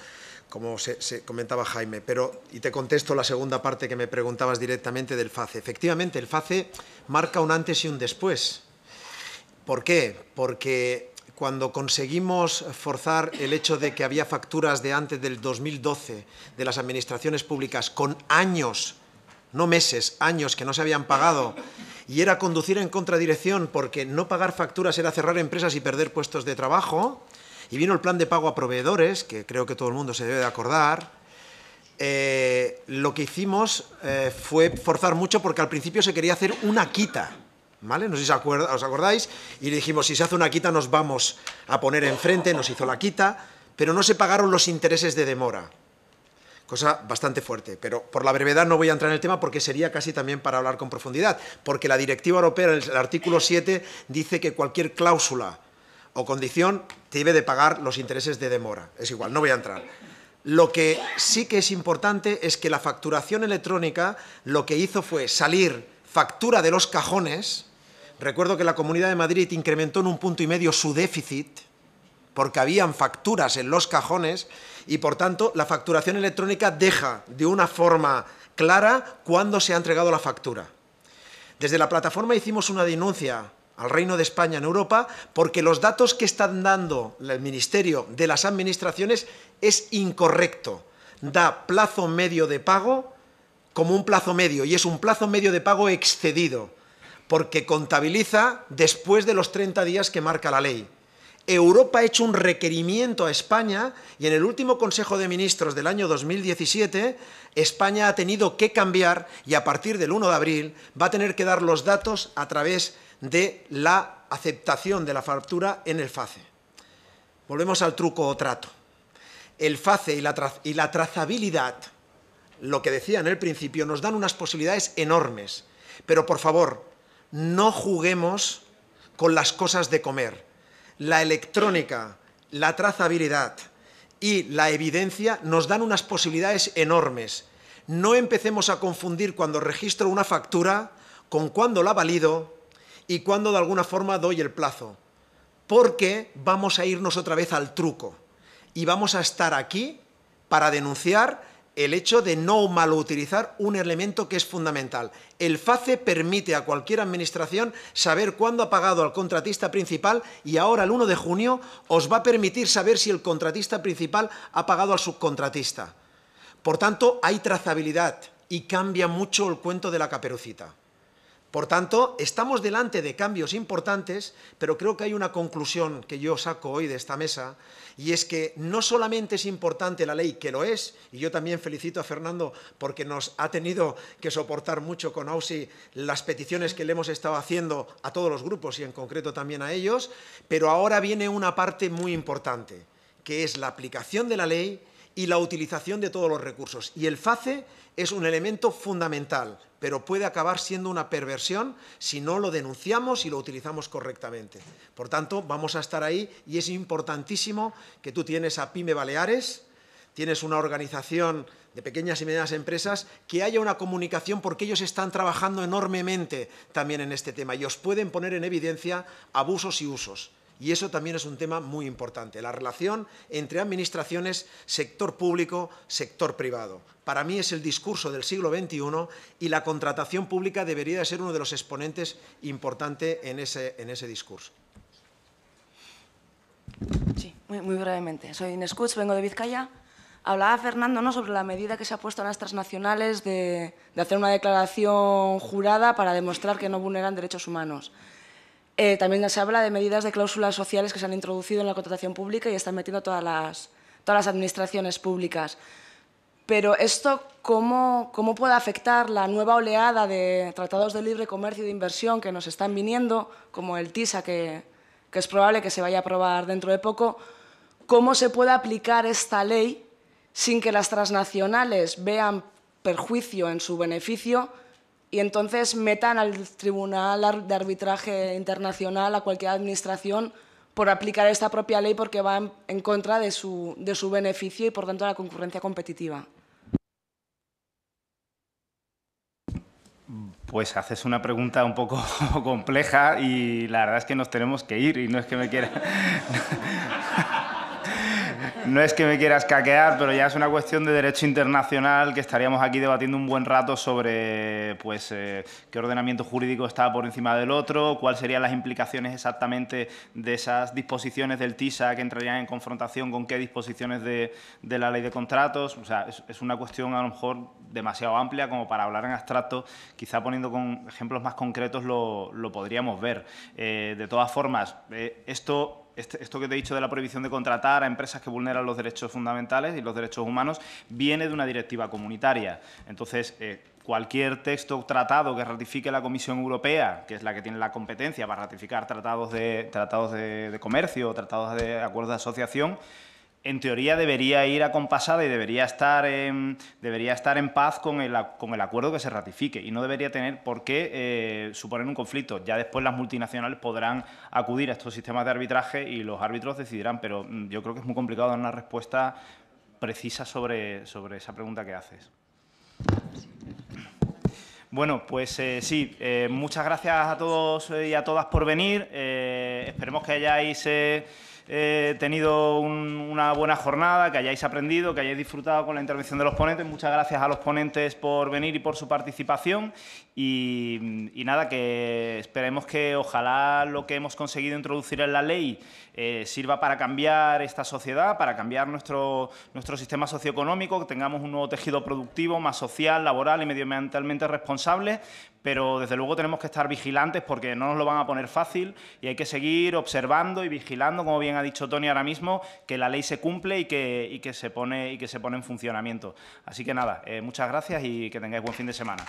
Speaker 3: como se, se, comentaba Jaime, pero, y te contesto la segunda parte que me preguntabas directamente del FACE. Efectivamente, el FACE marca un antes y un después. ¿Por qué? Porque cuando conseguimos forzar el hecho de que había facturas de antes del 2012 de las administraciones públicas con años, no meses, años que no se habían pagado, y era conducir en contradirección porque no pagar facturas era cerrar empresas y perder puestos de trabajo, y vino el plan de pago a proveedores, que creo que todo el mundo se debe de acordar, eh, lo que hicimos eh, fue forzar mucho porque al principio se quería hacer una quita no sé si os acordáis. Y le dijimos, si se hace una quita nos vamos a poner enfrente, nos hizo la quita, pero no se pagaron los intereses de demora. Cosa bastante fuerte, pero por la brevedad no voy a entrar en el tema porque sería casi también para hablar con profundidad, porque la Directiva Europea, el artículo 7, dice que cualquier cláusula o condición debe de pagar los intereses de demora. Es igual, no voy a entrar. Lo que sí que es importante es que la facturación electrónica lo que hizo fue salir factura de los cajones Recuerdo que la Comunidad de Madrid incrementó en un punto y medio su déficit porque habían facturas en los cajones y por tanto la facturación electrónica deja de una forma clara cuándo se ha entregado la factura. Desde la plataforma hicimos una denuncia al Reino de España en Europa porque los datos que están dando el Ministerio de las Administraciones es incorrecto. Da plazo medio de pago como un plazo medio y es un plazo medio de pago excedido porque contabiliza después de los 30 días que marca la ley. Europa ha hecho un requerimiento a España y en el último Consejo de Ministros del año 2017, España ha tenido que cambiar y a partir del 1 de abril va a tener que dar los datos a través de la aceptación de la factura en el FACE. Volvemos al truco o trato. El FACE y la, y la trazabilidad, lo que decía en el principio, nos dan unas posibilidades enormes. Pero por favor, no juguemos con las cosas de comer. La electrónica, la trazabilidad y la evidencia nos dan unas posibilidades enormes. No empecemos a confundir cuando registro una factura con cuándo la valido y cuándo de alguna forma doy el plazo, porque vamos a irnos otra vez al truco y vamos a estar aquí para denunciar el hecho de no malutilizar un elemento que es fundamental. El FACE permite a cualquier administración saber cuándo ha pagado al contratista principal y ahora el 1 de junio os va a permitir saber si el contratista principal ha pagado al subcontratista. Por tanto, hay trazabilidad y cambia mucho el cuento de la caperucita. Por tanto, estamos delante de cambios importantes, pero creo que hay una conclusión que yo saco hoy de esta mesa y es que no solamente es importante la ley, que lo es, y yo también felicito a Fernando porque nos ha tenido que soportar mucho con AUSI las peticiones que le hemos estado haciendo a todos los grupos y en concreto también a ellos, pero ahora viene una parte muy importante, que es la aplicación de la ley y la utilización de todos los recursos. Y el FACE es un elemento fundamental pero puede acabar siendo una perversión si no lo denunciamos y lo utilizamos correctamente. Por tanto, vamos a estar ahí y es importantísimo que tú tienes a Pyme Baleares, tienes una organización de pequeñas y medianas empresas, que haya una comunicación porque ellos están trabajando enormemente también en este tema y os pueden poner en evidencia abusos y usos. Y eso también es un tema muy importante, la relación entre administraciones, sector público, sector privado. Para mí es el discurso del siglo XXI y la contratación pública debería ser uno de los exponentes importante en ese, en ese discurso.
Speaker 5: Sí, muy, brevemente. Soy Inés Kutz, vengo de Vizcaya. Hablaba Fernando ¿no? sobre la medida que se ha puesto a las transnacionales de, de hacer una declaración jurada para demostrar que no vulneran derechos humanos. Eh, también se habla de medidas de cláusulas sociales que se han introducido en la contratación pública y están metiendo todas las, administraciones públicas. Pero esto, ¿cómo, puede afectar la nueva oleada de tratados de libre comercio y de inversión que nos están viniendo, como el TISA, que, que es probable que se vaya a aprobar dentro de poco? ¿Cómo se puede aplicar esta ley sin que las transnacionales vean perjuicio en su beneficio? y entonces metan al Tribunal de Arbitraje Internacional, a cualquier administración, por aplicar esta propia ley porque va en, contra de su, de su beneficio y, por tanto, de la concurrencia competitiva.
Speaker 1: Pues haces una pregunta un poco compleja y la verdad es que nos tenemos que ir y no es que me quiera... no es que me quieras caquear, pero ya es una cuestión de derecho internacional que estaríamos aquí debatiendo un buen rato sobre pues, eh, qué ordenamiento jurídico está por encima del otro, cuáles serían las implicaciones exactamente de esas disposiciones del TISA que entrarían en confrontación con qué disposiciones de, la ley de contratos. O sea, es, una cuestión a lo mejor demasiado amplia como para hablar en abstracto. Quizá poniendo con ejemplos más concretos lo, podríamos ver. Eh, de todas formas, eh, esto este, esto que te he dicho de la prohibición de contratar a empresas que vulneran los derechos fundamentales y los derechos humanos viene de una directiva comunitaria. Entonces, eh, cualquier texto o tratado que ratifique la Comisión Europea, que es la que tiene la competencia para ratificar tratados de, de comercio o tratados de acuerdos de asociación, en teoría debería ir acompasada y debería estar en, debería estar en paz con el, con el acuerdo que se ratifique y no debería tener por qué eh, suponer un conflicto. Ya después las multinacionales podrán acudir a estos sistemas de arbitraje y los árbitros decidirán, pero mm, yo creo que es muy complicado dar una respuesta precisa sobre, sobre esa pregunta que haces. Bueno, pues eh, sí, eh, muchas gracias a todos y a todas por venir. esperemos que hayáis... He tenido una buena jornada, que hayáis aprendido, que hayáis disfrutado con la intervención de los ponentes. Muchas gracias a los ponentes por venir y por su participación. Y, nada, que esperemos que ojalá lo que hemos conseguido introducir en la ley eh, sirva para cambiar esta sociedad, para cambiar nuestro, nuestro sistema socioeconómico, que tengamos un nuevo tejido productivo, más social, laboral y medioambientalmente responsable, pero desde luego tenemos que estar vigilantes porque no nos lo van a poner fácil y hay que seguir observando y vigilando, como bien ha dicho Tony ahora mismo, que la ley se cumple y que, se, pone, y que se pone en funcionamiento. Así que nada, eh, muchas gracias y que tengáis buen fin de semana.